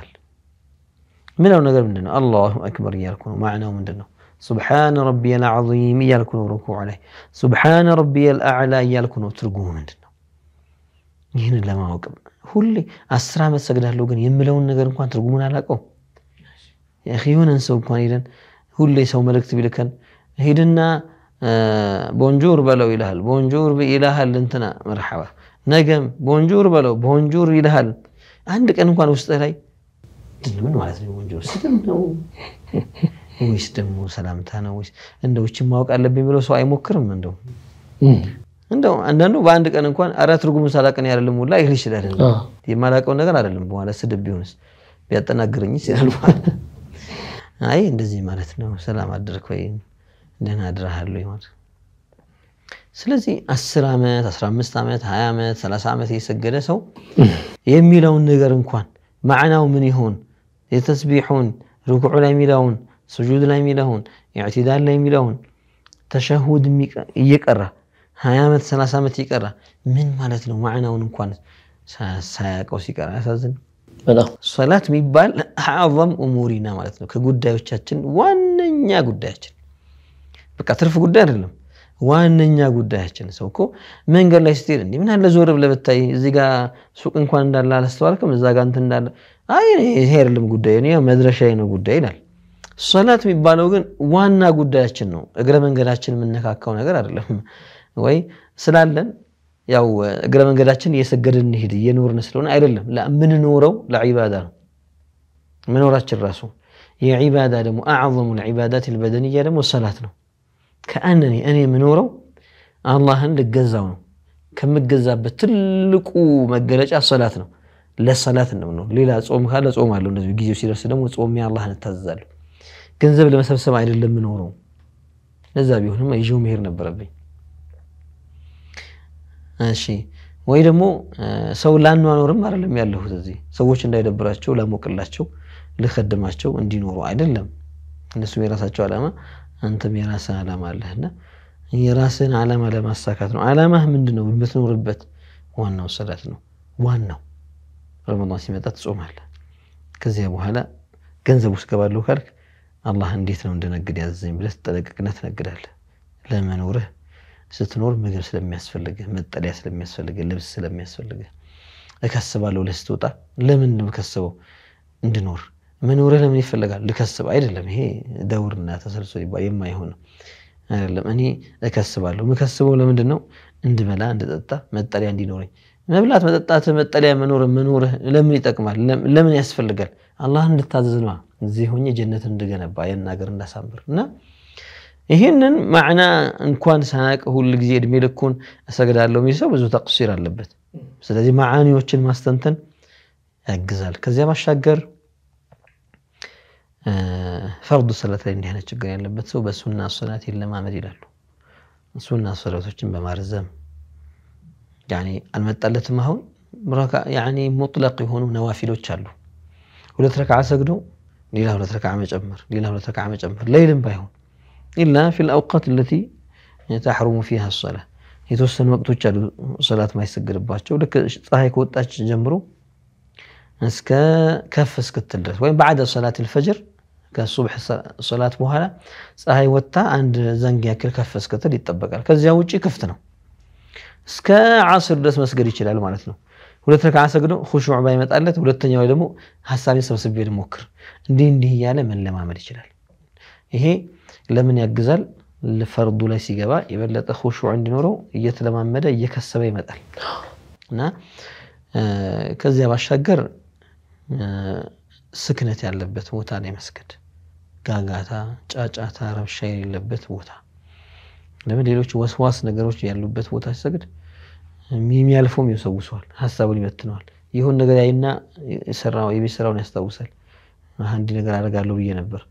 Speaker 2: من أول نقل مننا الله أكبر يالكون معنا ومننا سبحان ربي العظيم يالكون ركوع عليه سبحان ربي الأعلى يالكون ترقوه مننا يهن الله ما هو هو اللي أسرع ما سقد أهل لوغن يملون نقل مكوان ترقوه من علاقه يا أخي هنا نسوي مكوان إذن هو اللي يسوي ملك تبي لكن هيدنا بونجور بلو إلهال بونجور بإلهال لنتنا مرحبا ነገም ቦንጆር በለው ቦንጆር ይልሃል። አንድ ቀን እንኳን ውስጥ ላይ ምን ማለት ነው ቦንጆር? ስድብ ነው ወይስ ደግሞ ሰላምታ ነው ወይስ እንደው ይህችን ማወቅ አለብኝ ብለው ሰው አይሞክርም። እንደው እንደው አንዳንዱ በአንድ ቀን እንኳን አራት ትርጉሙን ሳላቀን ያደለም ሁላ ይህል ይችላል። የማላውቀው ነገር አይደለም በኋላ ስድብ ቢሆንስ ቢያጠናግርኝ ይችላል። አይ እንደዚህ ማለት ነው ሰላም አደርክ ወይ ደህና አድረሃል ይሆን ስለዚህ 10 ዓመት 15 ዓመት 20 ዓመት 30 ዓመት የሰገደ ሰው የሚለውን ነገር እንኳን ማዕናው ምን ይሁን የተስቢሑን ርኩዑ ላይ የሚለውን ስጁድ ላይ የሚለውን ኢዕቲዳል ላይ የሚለውን ተሸሁድ እየቀረ 20 ዓመት 30 ዓመት እየቀረ ምን ማለት ነው? ማዕናውን እንኳን ሳያውቀው ሲቀር ያሳዝን። ሶላት የሚባል አዕዘም ኡሙሪና ማለት ነው፣ ከጉዳዮቻችን ዋነኛ ጉዳያችን በቃ ትርፍ ጉዳይ አይደለም። ዋነኛ ጉዳያችን። ሰው እኮ መንገድ ላይ ስትሄድ እንዲህ ምን አለ ዞር ብለህ ብታይ እዚህ ጋር ሱቅ እንኳን እንዳለ አላስተዋልክም? እዛ ጋር እንትን እንዳለ አይ ይሄ አይደለም ጉዳይ እኔ መድረሻዬ ነው ጉዳይ ይላል። ሶላት የሚባለው ግን ዋና ጉዳያችን ነው። እግረ መንገዳችን የምነካካው ነገር አይደለም ወይ ስላለን ያው እግረ መንገዳችን እየሰገድን እንሄድ እየኖርን ስለሆነ አይደለም። ምንኖረው ለዒባዳ ነው መኖራችን ራሱ የዒባዳ ደግሞ አዕዘሙ ልዒባዳት ልበደንያ ደግሞ ሰላት ነው። ከአነኒ እኔ የምኖረው አላህን ልገዛው ነው። ከምገዛበት ትልቁ መገለጫ ሰላት ነው። ለሰላት እንደምነው ሌላ ጾም ካለ ጾም አለው። እንደዚሁ ጊዜው ሲደርስ ደግሞ ጾም አላህን እታዘዛለሁ። ገንዘብ ለመሰብሰብ አይደለም የምኖረው። ለዛ ቢሆንም ይዤው መሄድ ነበረብኝ። እሺ ወይ ደግሞ ሰው ላኗኖርም አይደለም ያለሁት እዚህ ሰዎች እንዳይደብራቸው ላሞቅላቸው፣ ልከድማቸው እንዲኖሩ አይደለም። እነሱም የራሳቸው ዓላማ አንተም የራስህ ዓላማ አለህና የራስህን ዓላማ ለማሳካት ነው። ዓላማህ ምንድን ነው? የምትኖርበት ዋናው ሰላት ነው። ዋናው ረመዳን ሲመጣ ትጾማለህ። ከዚያ በኋላ ገንዘብ ውስጥ ገባለሁ ካልክ አላህ እንዴት ነው እንደነግድ ያዘኝ ብለህ ትጠነቀቅና ትነግዳለህ። ለመኖርህ ስትኖር ምግብ ስለሚያስፈልግህ፣ መጠለያ ስለሚያስፈልግህ፣ ልብስ ስለሚያስፈልግህ እከስባለሁ ብለህ ስትወጣ ለምን ነው እንድኖር መኖርህ ለምን ይፈልጋል? ልከስብ አይደለም። ይሄ ደውርና ተሰልሶ ይባል የማይሆን አይደለም። እኔ እከስባለሁ። ምከስበው ለምንድን ነው? እንድበላ፣ እንድጠጣ፣ መጠለያ እንዲኖረኝ። መብላት፣ መጠጣት፣ መጠለያ፣ መኖር መኖርህ ለምን ይጠቅማል? ለምን ያስፈልጋል? አላህ እንድታዘዝ ነዋ። እዚህ ሆኜ ጀነት እንድገነባ ያን ነገር እንዳሳምር እና ይህንን ማዕና እንኳን ሳናቅ ሁል ጊዜ እድሜ ልኩን እሰግዳለሁ የሚል ሰው ብዙ ተቅሲር አለበት። ስለዚህ ማዕኒዎችን ማስተንተን ያግዛል። ከዚያ ማሻገር ፈርዱ ሰላት ላይ እንዲህ አይነት ችግር ያለበት ሰው በሱና ሰላት ይለማመድ ይላሉ። ሱና ሰላቶችን በማረዘም ያኔ አልመጣለትም። አሁን ያኔ ሙጥለቅ የሆኑ ነዋፊሎች አሉ። ሁለት ረክዓ ሰግዶ ሌላ ሁለት ረክዓ መጨመር፣ ሌላ ሁለት ረክዓ መጨመር፣ ለይልም ባይሆን ኢላ ፊል አውቃት ለቲ ተሕሩሙ ፊሃ ሰላ የተወሰኑ ወቅቶች አሉ ሰላት ማይሰግድባቸው ልክ ፀሐይ ከወጣች ጀምሮ እስከ ከፍ እስክትል ድረስ ወይም በዓደ ሰላት ልፈጅር ከሱብሕ ሶላት በኋላ ፀሐይ ወጥታ አንድ ዘንግ ያክል ከፍ እስክትል ይጠበቃል። ከዚያ ውጪ ክፍት ነው። እስከ ዓስር ድረስ መስገድ ይችላል ማለት ነው። ሁለት ረክዓ ሰግዶ ሁሹዕ ባይመጣለት፣ ሁለተኛው ደግሞ ሀሳቤን ሰብስቤ ልሞክር እንዲህ እንዲህ እያለ መለማመድ ይችላል። ይሄ ለምን ያግዛል? ፈርዱ ላይ ሲገባ የበለጠ ሁሹዕ እንዲኖረው እየተለማመደ እየከሰበ ይመጣል እና ከዚያ ባሻገር ስክነት ያለበት ቦታ ላይ መስገድ ጋጋታ፣ ጫጫታ፣ ረብሻ የሌለበት ቦታ ለምን ሌሎች ወስዋስ ነገሮች ያሉበት ቦታ ሲሰግድ የሚያልፈውም ይወሰውሰዋል፣ ሀሳቡን ይበትነዋል። ይሁን ነገር ያይና የቤት ስራውን ያስታውሳል። አንድ ነገር አደርጋለሁ ብዬ ነበር፣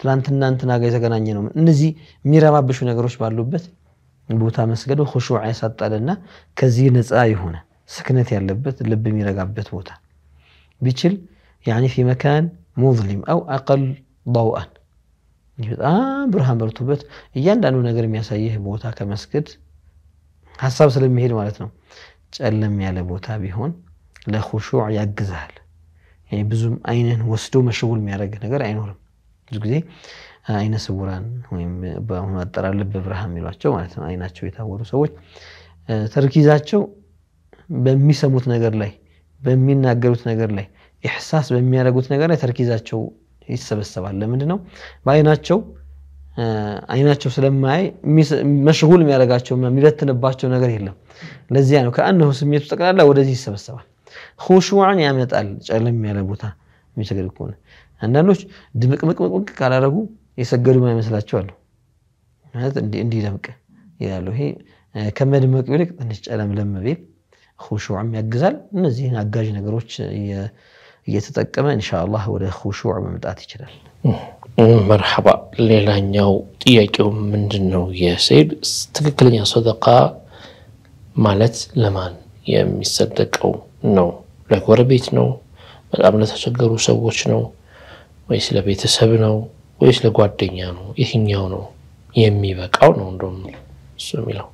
Speaker 2: ትላንትና እንትና ጋር የተገናኘ ነው። እነዚህ የሚረባብሹ ነገሮች ባሉበት ቦታ መስገድ ሁሹዕ ያሳጣልና ከዚህ ነፃ የሆነ ስክነት ያለበት ልብ የሚረጋበት ቦታ ቢችል ያኒ ፊ መካን ሙዝሊም አው አቀል ضውአን በጣም ብርሃን በርቱበት እያንዳንዱ ነገር የሚያሳይህ ቦታ ከመስገድ ሀሳብ ስለሚሄድ ማለት ነው። ጨለም ያለ ቦታ ቢሆን ለኹሹዕ ያግዝሃል። ብዙም አይንን ወስዶ መሸጉል የሚያደረግ ነገር አይኖርም። ብዙ ጊዜ አይነ ስውራን ወይም በአሁኑ አጠራር ልብ ብርሃን የሚሏቸው ማለት ነው አይናቸው የታወሩ ሰዎች ተርኪዛቸው በሚሰሙት ነገር ላይ፣ በሚናገሩት ነገር ላይ፣ ኢሕሳስ በሚያደርጉት ነገር ላይ ተርኪዛቸው ይሰበሰባል። ለምንድን ነው? በአይናቸው አይናቸው ስለማያይ መሽጉል የሚያደርጋቸው የሚበትንባቸው ነገር የለም። ለዚያ ነው ከአንሁ ስሜቱ ጠቅላላ ወደዚህ ይሰበሰባል። ሁሹዓን ያመጣል። ጨለም ያለ ቦታ የሚሰገድ ከሆነ አንዳንዶች ድምቅምቅምቅ ካላረጉ የሰገዱ አሉ። ማለት እንዲደምቅ ይላሉ። ይሄ ከመድመቅ ይልቅ ትንሽ ጨለም ለመቤል ሁሹዕም ያግዛል። እነዚህን አጋዥ ነገሮች እየተጠቀመ እንሻአላህ ወደ ሁሹዕ መምጣት ይችላል።
Speaker 1: መርሐባ። ሌላኛው ጥያቄው ምንድን ነው የሰይድ ትክክለኛ ሰደቃ ማለት ለማን የሚሰደቀው ነው? ለጎረቤት ነው? በጣም ለተቸገሩ ሰዎች ነው ወይስ ለቤተሰብ ነው ወይስ ለጓደኛ ነው? የትኛው ነው የሚበቃው? ነው እንደም እሱ የሚለው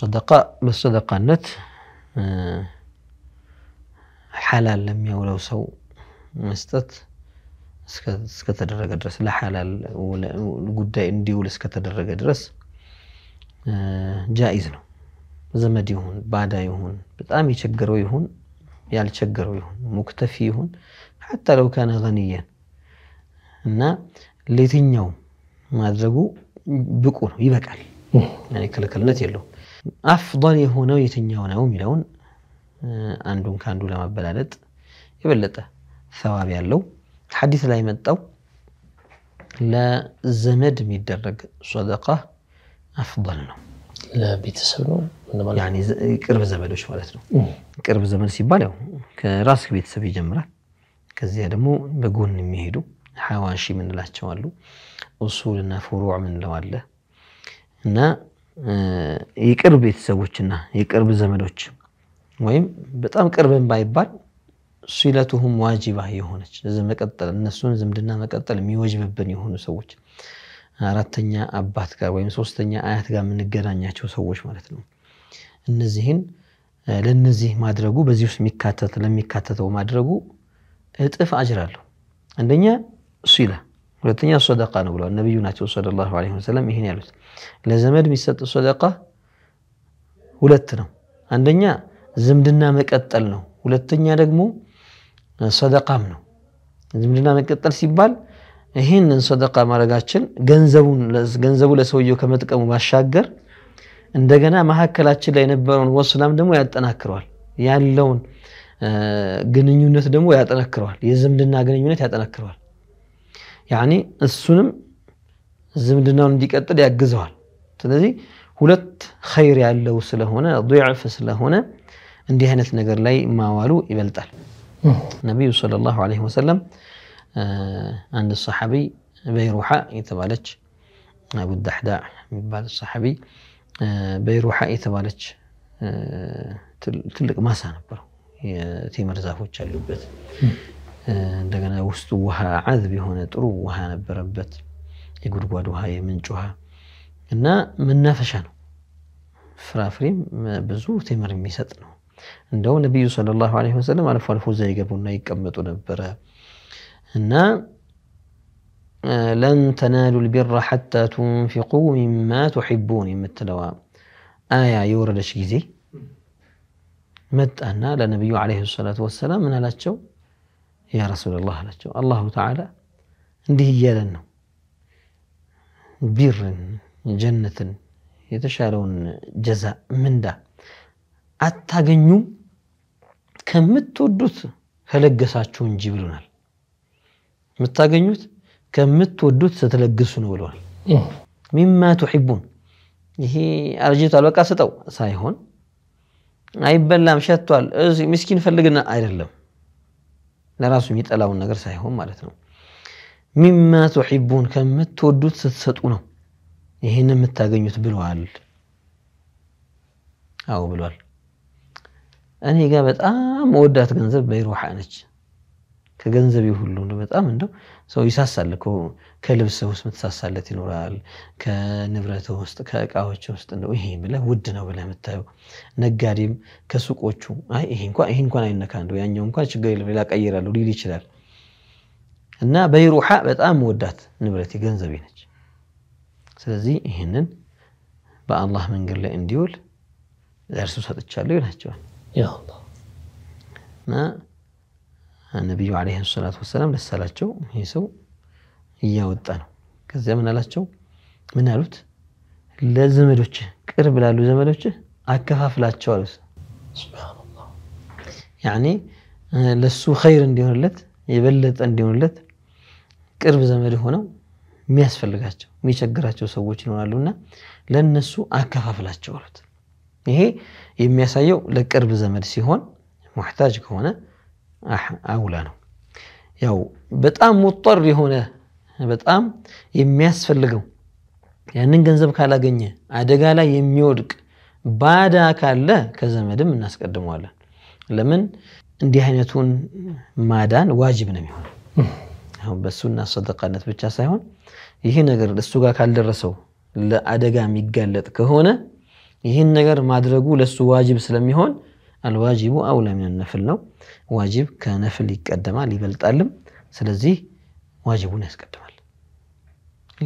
Speaker 2: ሰደቃ በሰደቃነት حلال لم يولو سو مستت سكت درجة درس لا حلال ولا قد عندي ولا سكت درجة درس جائز له زمد يهون بعد يهون بتقام يشجر ويهون يال يشجر ويهون مكتفي حتى لو كان غنيا إن ليتين يوم ما ذقوا بكون يبقى يعني كل كل نتيله أفضل يهون ويتين يوم يلون አንዱን ከአንዱ ለማበላለጥ የበለጠ ሰዋብ ያለው ሐዲስ ላይ መጣው ለዘመድ የሚደረግ ሶደቃ አፍበል ነው። ለቤተሰብ ነው፣ ቅርብ ዘመዶች ማለት ነው። ቅርብ ዘመድ ሲባል ያው ከራስ ቤተሰብ ይጀምራል። ከዚያ ደግሞ በጎን የሚሄዱ ሐዋሺ የምንላቸው አሉ። እና ፍሩዕ ምንለው አለ እና የቅርብ ቤተሰቦችና የቅርብ ዘመዶች ወይም በጣም ቅርብን ባይባል ሲለቱሁም ዋጅባ የሆነች መቀጠል እነሱን ዝምድና መቀጠል የሚወጅብብን የሆኑ ሰዎች አራተኛ አባት ጋር ወይም ሶስተኛ አያት ጋር የምንገናኛቸው ሰዎች ማለት ነው። እነዚህን ለነዚህ ማድረጉ በዚህ ውስጥ የሚካተት ለሚካተተው ማድረጉ እጥፍ አጅር አለሁ። አንደኛ ሲላ፣ ሁለተኛ ሰደቃ ነው ብለዋል ነቢዩ ናቸው ሰለላሁ ዐለይሂ ወሰለም ይህን ያሉት። ለዘመድ የሚሰጥ ሰደቃ ሁለት ነው። አንደኛ ዝምድና መቀጠል ነው። ሁለተኛ ደግሞ ሰደቃም ነው። ዝምድና መቀጠል ሲባል ይህንን ሰደቃ ማድረጋችን ገንዘቡ ለሰውየው ከመጥቀሙ ባሻገር እንደገና መሀከላችን ላይ የነበረውን ወስላም ደግሞ ያጠናክረዋል። ያለውን ግንኙነት ደግሞ ያጠናክረዋል። የዝምድና ግንኙነት ያጠናክረዋል። ያኒ እሱንም ዝምድናውን እንዲቀጥል ያግዘዋል። ስለዚህ ሁለት ኸይር ያለው ስለሆነ ዱዕፍ ስለሆነ እንዲህ አይነት ነገር ላይ ማዋሉ ይበልጣል። ነቢዩ ሰለላሁ ዐለይሂ ወሰለም አንድ ሰሓቢ በይሩሓ የተባለች አቡ ዳሕዳ የሚባል ሰሓቢ በይሩሓ የተባለች ትልቅ ማሳ ነበረው። የቴምር ዛፎች ያሉበት እንደገና ውስጡ ውሃ አዝብ የሆነ ጥሩ ውሃ ነበረበት። የጉድጓድ ውሃ፣ የምንጭ ውሃ እና መናፈሻ ነው። ፍራፍሬም ብዙ ቴምር የሚሰጥ ነው። عندهم النبي صلى الله عليه وسلم على فعل فوزا يقبلنا يقمتنا ببرا أن لن تنالوا البر حتى تنفقوا مما تحبون متلوا آية يورد شكيزي مت أنا النبي عليه الصلاة والسلام من ألاتشو يا رسول الله ألاتشو الله تعالى እንዲህ እያለን ነው ቢርን ጀነትን የተሻለውን ጀዛ ምንዳ አታገኙም ከምትወዱት ከለገሳችሁ እንጂ ብሎናል። የምታገኙት ከምትወዱት ስትለግሱ ነው ብለዋል። ሚማ ቱሒቡን ይሄ አርጅቷል አልበቃ ስጠው ሳይሆን አይበላም ሸቷል፣ ምስኪን ፈልግና አይደለም ለራሱ የሚጠላውን ነገር ሳይሆን ማለት ነው። ሚማ ቱሒቡን ከምትወዱት ስትሰጡ ነው ይህን የምታገኙት ብለዋል። አዎ ብሏል። እኔ ጋር በጣም መወዳት ገንዘብ በይሮሓ ነች። ከገንዘብ ሁሉ በጣም እንደው ሰው ይሳሳል እኮ ከልብስ ውስጥ ምትሳሳለት ይኖራል። ከንብረት ውስጥ ከእቃዎች ውስጥ እንደው ይሄ ብለህ ውድ ነው ብለህ የምታየው ነጋዴም ከሱቆቹ አይ ይሄ እንኳን ይሄ እንኳን አይነካ እንደው ያኛው እንኳን ችግር የለም ሌላ ቀይራለሁ ሊል ይችላል። እና በይሩሓ በጣም ወዳት ንብረት ገንዘቤ ነች። ስለዚህ ይህንን በአላህ መንገድ ላይ እንዲውል ለእርሱ ሰጥቻለሁ ይላቸዋል። የአላህ እና ነቢዩ ዓለይሂ ሰላቱ ወሰላም ደስ አላቸው። ይህ ሰው እያወጣ ነው። ከዚያ ምን አላቸው? ምን አሉት? ለዘመዶችህ ቅርብ ላሉ ዘመዶችህ አከፋፍላቸው አሉት። ሱብሃነላህ ያኔ ለሱ ኸይር እንዲሆንለት የበለጠ እንዲሆንለት ቅርብ ዘመድ ሆነው የሚያስፈልጋቸው የሚቸግራቸው ሰዎች ይሆናሉና ለነሱ አከፋፍላቸው አሉት። ይሄ የሚያሳየው ለቅርብ ዘመድ ሲሆን ሙሕታጅ ከሆነ አውላ ነው። ያው በጣም ሙጠር የሆነ በጣም የሚያስፈልገው ያንን ገንዘብ ካላገኘ አደጋ ላይ የሚወድቅ ባዳ ካለ ከዘመድም እናስቀድመዋለን። ለምን እንዲህ አይነቱን ማዳን ዋጅብ ነው የሚሆነው። አሁን በሱና ሰደቃነት ብቻ ሳይሆን ይህ ነገር እሱ ጋር ካልደረሰው ለአደጋ የሚጋለጥ ከሆነ ይህን ነገር ማድረጉ ለሱ ዋጅብ ስለሚሆን አልዋጅቡ አውላ ሚን ነፍል ነው። ዋጅብ ከነፍል ይቀደማል ይበልጣልም። ስለዚህ ዋጅቡን ያስቀድማል።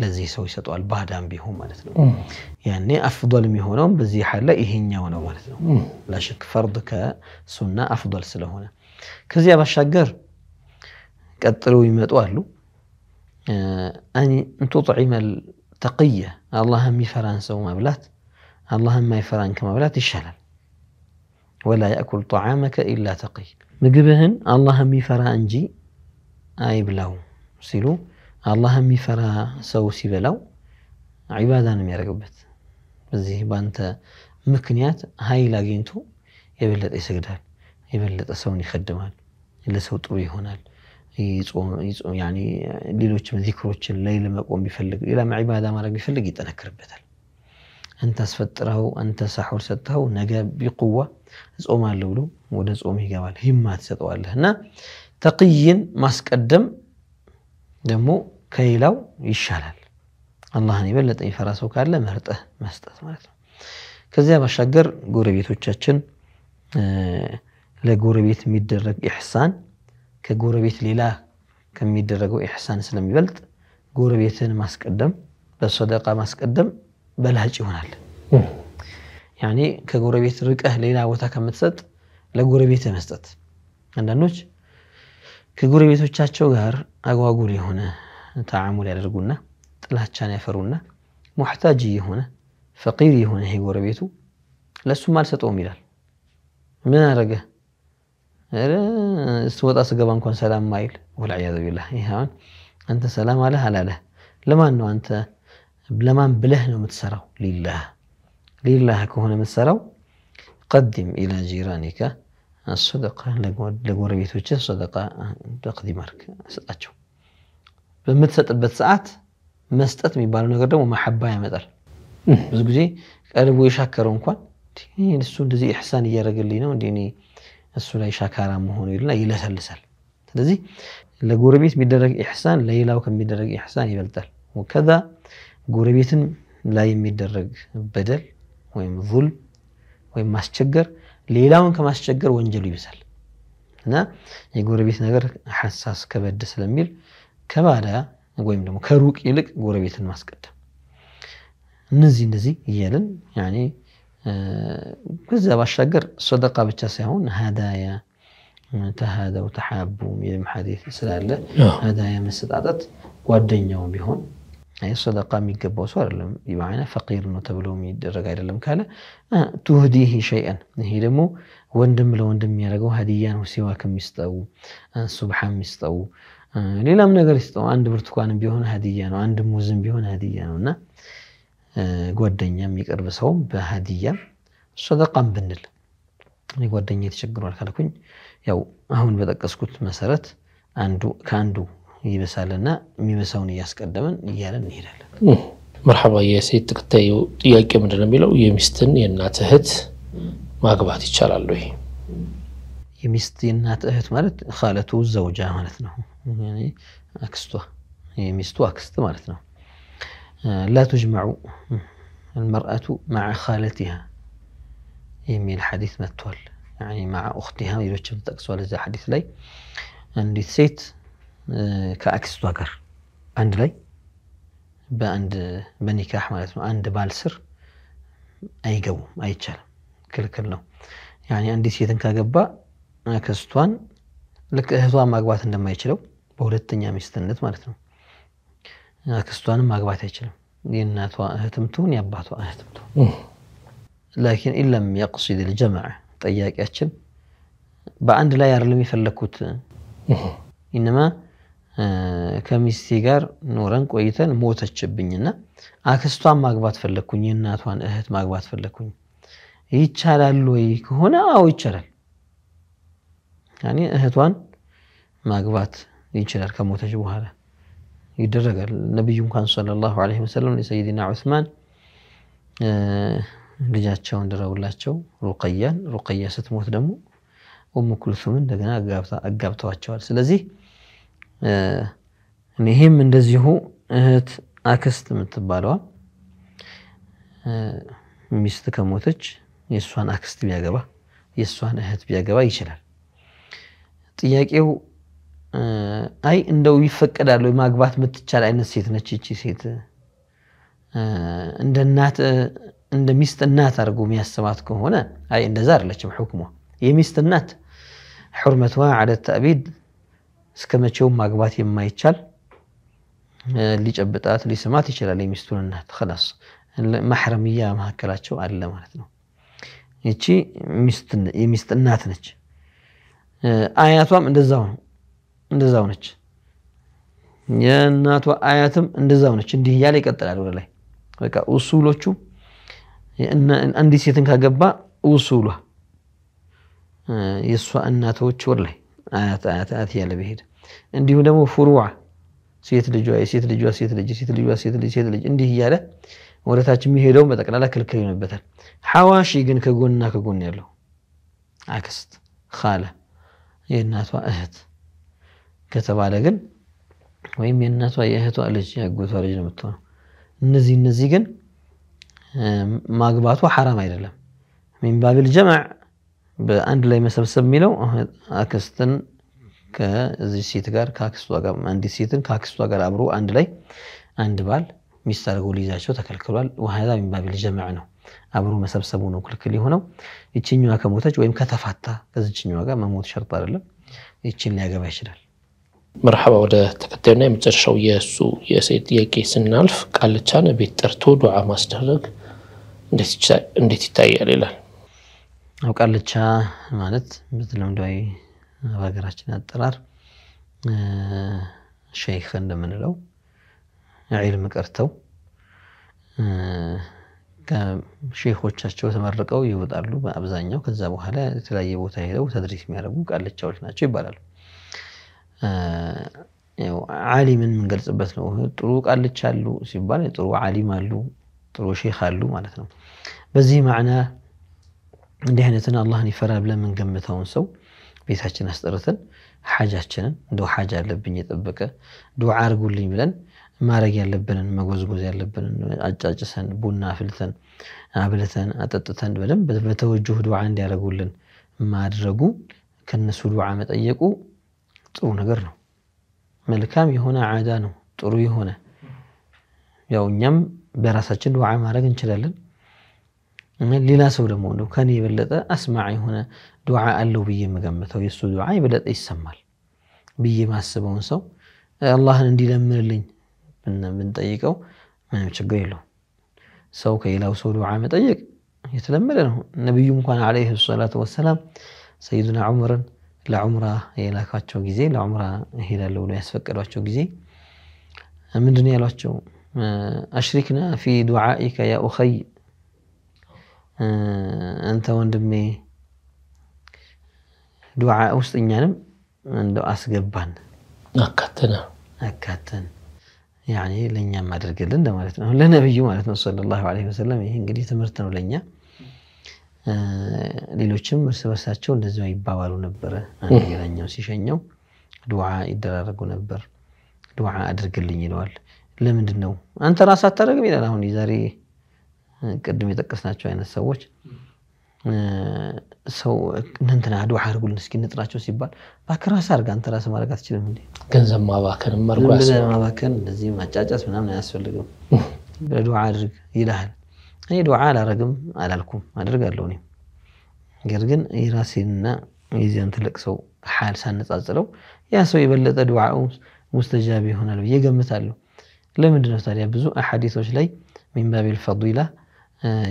Speaker 2: ለዚህ ሰው ይሰጠዋል፣ ባዳም ቢሆን ማለት ነው። ያኔ አፍዶል የሚሆነውም በዚህ ሐል ላይ ይሄኛው ነው ማለት ነው። ላሽክ ፈርድ ከሱና አፍዶል ስለሆነ ከዚያ ባሻገር ቀጥለው ይመጡ አሉ። አንቱጥዒመል ተቅየ አላህ የሚፈራን ሰው ማብላት اللهم فرانك كما ولا تشلل ولا يأكل طعامك إلا تقي مقبهن اللهم يفران جي أي بلاو سيلو اللهم يفرا سو بلاو عبادة نمي رقبت بزيه بانت مكنيات هاي لاجينتو يبلت إسقدال يبلت أسون يخدمال إلا سو طوي هنال يعني ليلوش من ذكروش الليل ما يقوم بفلق إلا ما عبادة ما رق بفلق يتنكر بدل أنت سفتره أنت سحور سته نجا بقوة زوما اللولو ودا زوما يقابل هما تسطوا لهنا تقيين ماسك الدم دمو كيلو يشالل الله هني بلت أي فراس وكالا مرت أه ما استثمرت كزيا بشاقر قوري بيتو تشاچن لقوري بيت ميدرق إحسان كقوري بيت ليلا كم يدرقو إحسان سلم يبلت قوري بيتين ماسك الدم للصدقة ماسك الدم بلهج يونال يعني كجورة بيت رك أهل إلى وثا كم تصد لجورة بيت مستد عند نوش كجورة بيت وتشاتشو غير أقوى جوري هنا تعامل على رجولنا تلاه كان يفرونا محتاجي هنا فقيري هنا هي جورة بيتو لسه مال ست أمير من أرجع أرى سوت أصدقان كون سلام مايل والعياذ بالله إيه هون أنت سلام على هلا له لما أنه أنت بلمان بله نو متسرو لله لله كهنا متسرو قدم إلى جيرانك الصدقة لقور بيتوش الصدقة تقدم لك أتشو بمتسات بتسات مستات ميبالو نقدر ومحبة يا مدر بزوجي قالوا يشكرون كون تيني السو دزي إحسان يا رجل لينا وديني السو لا يشكر مهون يلا يلا سل سل تدزي لقور بيت بيدرج إحسان لا يلاو كم بيدرج إحسان يبلتل وكذا ጎረቤትን ላይ የሚደረግ በደል ወይም ዙልም ወይም ማስቸገር ሌላውን ከማስቸገር ወንጀሉ ይብሳል እና የጎረቤት ነገር ሐሳስ ከበድ ስለሚል ከባዳ ወይም ደግሞ ከሩቅ ይልቅ ጎረቤትን ማስቀደም እነዚህ እንደዚህ እያልን ያኔ ከዛ ባሻገር ሰደቃ ብቻ ሳይሆን ሀዳያ ተሃደው ተሓቡ የሚልም ሐዲስ ስላለ ሀዳያ መሰጣጠት ጓደኛውም ቢሆን أي صدقة من كبوس ورلم يبعنا فقير إنه تبلوم يدرج على لم كلا آه تهديه شيئا نهيرمو وندم لو وندم يرجو هديا وسوا كم يستو آه سبحان يستو آه ليلا من غير يستو عند برتقان بيهون هديا وعند موزن بيهون هديا ونا قدنيا آه ميك أربسهم بهديا صدقة بنل قدنيا تشكر الله كلكن يو هون بدك أسكت مسارات عندو كاندو يبسالنا ميبسون ياسكدمن يالا نيرال
Speaker 1: مرحبا يا سيد تكتايو ياكي من الميلو
Speaker 2: يمستن يا ناتهت ما قباتي شالالوي يمستن ناتهت مالت خالته الزوجة مالتنا يعني اكستوا يمستوا اكست مالتنا آه لا تجمع المرأة مع خالتها يمي الحديث متول يعني مع اختها يروح تشوف تكسوال حديث لي عندي سيت ከአክስቷ ጋር አንድ ላይ በአንድ በኒካህ ማለት ነው አንድ ባል ስር አይገቡም፣ አይቻልም፣ ክልክል ነው። ያኔ አንዲት ሴትን ካገባ አክስቷን ልክ እህቷን ማግባት እንደማይችለው በሁለተኛ ሚስትነት ማለት ነው አክስቷንም ማግባት አይችልም። የእናቷ እህትም ትሁን የአባቷ እህትም ትሁን ላኪን ኢለም የቅሲድ ልጀመዕ ጠያቂያችን በአንድ ላይ አይደለም የፈለግኩት ኢነማ ከሚስቴ ጋር ኖረን ቆይተን ሞተችብኝና አክስቷን ማግባት ፈለግኩኝ። የእናቷን እህት ማግባት ፈለግኩኝ። ይቻላል ወይ ከሆነ አዎ ይቻላል። ያኔ እህቷን ማግባት ይችላል ከሞተች በኋላ ይደረጋል። ነቢዩ እንኳን ሰለላሁ ዐለይሂ ወሰለም የሰይድና ዑስማን ልጃቸውን ድረውላቸው ሩቀያን ሩቀያ ስትሞት ደግሞ ኡሙ ኩልሱም እንደገና አጋብተዋቸዋል። ስለዚህ ይሄም እንደዚሁ እህት አክስት የምትባለዋ ሚስት ከሞተች የእሷን አክስት ቢያገባ የእሷን እህት ቢያገባ ይችላል። ጥያቄው አይ እንደው ይፈቀዳል ማግባት የምትቻል አይነት ሴት ነች ይቺ ሴት እንደ እናት እንደ ሚስት እናት አድርጎ የሚያስባት ከሆነ አይ እንደዛ አይደለችም። ሕክሟ የሚስት እናት ሑርመትዋ ዐለ ተዕቢድ እስከ መቼውም ማግባት የማይቻል ሊጨብጣት ሊስማት ይችላል። የሚስቱን እናት ላስ ማሕረምያ መካከላቸው አለ ማለት ነው። ይቺ የሚስት እናት ነች። አያቷም እንደዛው ነው፣ እንደዛው ነች። የእናቷ አያትም እንደዛው ነች። እንዲህ እያለ ይቀጥላል ወደ ላይ በቃ ኡሱሎቹ አንዲት ሴትን ካገባ ውሱሏ የእሷ እናቶች ወደ ላይ አያት ያለመሄድ እንዲሁም ደግሞ ፍሩዓ ሴት ልጇ የሴት ልጇ ሴት ልጅ ሴት ልጇ ሴት ልጅ ሴት ልጅ እንዲህ እያለ ወደታች የሚሄደው በጠቅላላ ክልክል ይሆንበታል። ሐዋሺ ግን ከጎንና ከጎን ያለው አክስት፣ ኻላ፣ የእናቷ እህት ከተባለ ግን ወይም የእናቷ የእህቷ ልጅ ያጎቷ ልጅ ነው የምትሆነው። እነዚህ እነዚህ ግን ማግባቱ ሐራም አይደለም ሚን ባቢል ጀማዕ በአንድ ላይ መሰብሰብ የሚለው አክስትን ከዚህ ሴት ጋር ከአክስቷ ጋር አንዲት ሴትን ከአክስቷ ጋር አብሮ አንድ ላይ አንድ ባል ሚስት አድርጎ ሊይዛቸው ተከልክሏል። ወሀዛ ሚን ጀምዕ ነው፣ አብሮ መሰብሰቡ ነው ክልክል የሆነው። ይችኛዋ ከሞተች ወይም ከተፋታ ከዚችኛዋ ጋር መሞት ሸርጥ አይደለም፣ ይችን ሊያገባ ይችላል።
Speaker 1: መርሐባ ወደ ተከታዩና የመጨረሻው የእሱ የሴት ጥያቄ ስናልፍ ቃልቻን ቤት ጠርቶ ዱዓ ማስደረግ
Speaker 2: እንዴት ይታያል ይላል። ቃልቻ ማለት በተለምዷዊ በሀገራችን አጠራር ሸይክ እንደምንለው ዒልም ቀርተው ከሼኾቻቸው ተመርቀው ይወጣሉ በአብዛኛው። ከዛ በኋላ የተለያየ ቦታ ሄደው ተድሪስ የሚያደርጉ ቃልቻዎች ናቸው ይባላሉ። ዓሊምን የምንገልጽበት ነው። ጥሩ ቃልቻ አሉ ሲባል ጥሩ ዓሊም አሉ፣ ጥሩ ሼኽ አሉ ማለት ነው። በዚህ ማዕና እንዲህ አይነትን አላህን ይፈራል ብለን የምንገምተውን ሰው ቤታችን አስጠርተን ሓጃችንን እንደው ሓጃ አለብኝ የጠበቀ ዱዓ አርጉልኝ ብለን ማድረግ ያለብንን መጎዝጎዝ ያለብንን አጫጭሰን ቡና አፍልተን አብልተን አጠጥተን በደንብ በተወጅህ ዱዓ እንዲያደርጉልን ማድረጉ ከነሱ ዱዓ መጠየቁ ጥሩ ነገር ነው። መልካም የሆነ ዓዳ ነው። ጥሩ የሆነ ያው እኛም በራሳችን ዱዓ ማድረግ እንችላለን። للا سودمون كان يبلده أسمعي هنا دعاء الله بيجي مجمته ويسود دعاء يبلده يسمال بيجي ما سبون سو الله ندي لمر لين من من تيجو ما نشجعي له سو كي لا سود دعاء متيج يتلمر له النبي كان عليه الصلاة والسلام سيدنا عمر لعمره يلا كاتشو جزي لعمره هلا لولا يسفكر واتشو جزي من دنيا لاتشو أشركنا في دعائك يا أخي አንተ ወንድሜ ዱዓ ውስጥኛንም እንደ አስገባን አካተነ አካተን ያኔ ለእኛም አድርግልን እንደማለት ነው። ለነብዩ ማለት ነው ሰለላሁ ዐለይሂ ወሰለም። ይህ እንግዲህ ትምህርት ነው ለእኛ። ሌሎችም እርስ በርሳቸው እንደዚያው ይባባሉ ነበረ። አንድ ሌላኛው ሲሸኘው ዱዓ ይደራረጉ ነበር። ዱዓ አድርግልኝ ይለዋል። ለምንድን ነው አንተ ራስህ አታደርግም ይላል። አሁን የዛሬ ቅድም የጠቀስናቸው አይነት ሰዎች ሰው እንትና አድዋ አድርጉልን እስኪ እንጥራቸው ሲባል እባክህ ራስህ አድርግ፣ አንተ ራስህ ማድረግ አትችልም እንዴ? ገንዘብ ማባከን ማባከን፣ እንደዚህ ማጫጫስ ምናምን አያስፈልግም። በዱዓ አድርግ ይልሃል። እኔ ዱዓ አላረግም አላልኩም፣ አደርጋለሁ። እኔም ነገር ግን የራሴንና የዚያን ትልቅ ሰው ሓል ሳነጻጽለው ያ ሰው የበለጠ ዱዓው ሙስተጃቢ ይሆናል ብዬ ገምታለሁ። ለምንድን ታዲያ ብዙ አሐዲቶች ላይ ሚን ፈዱላ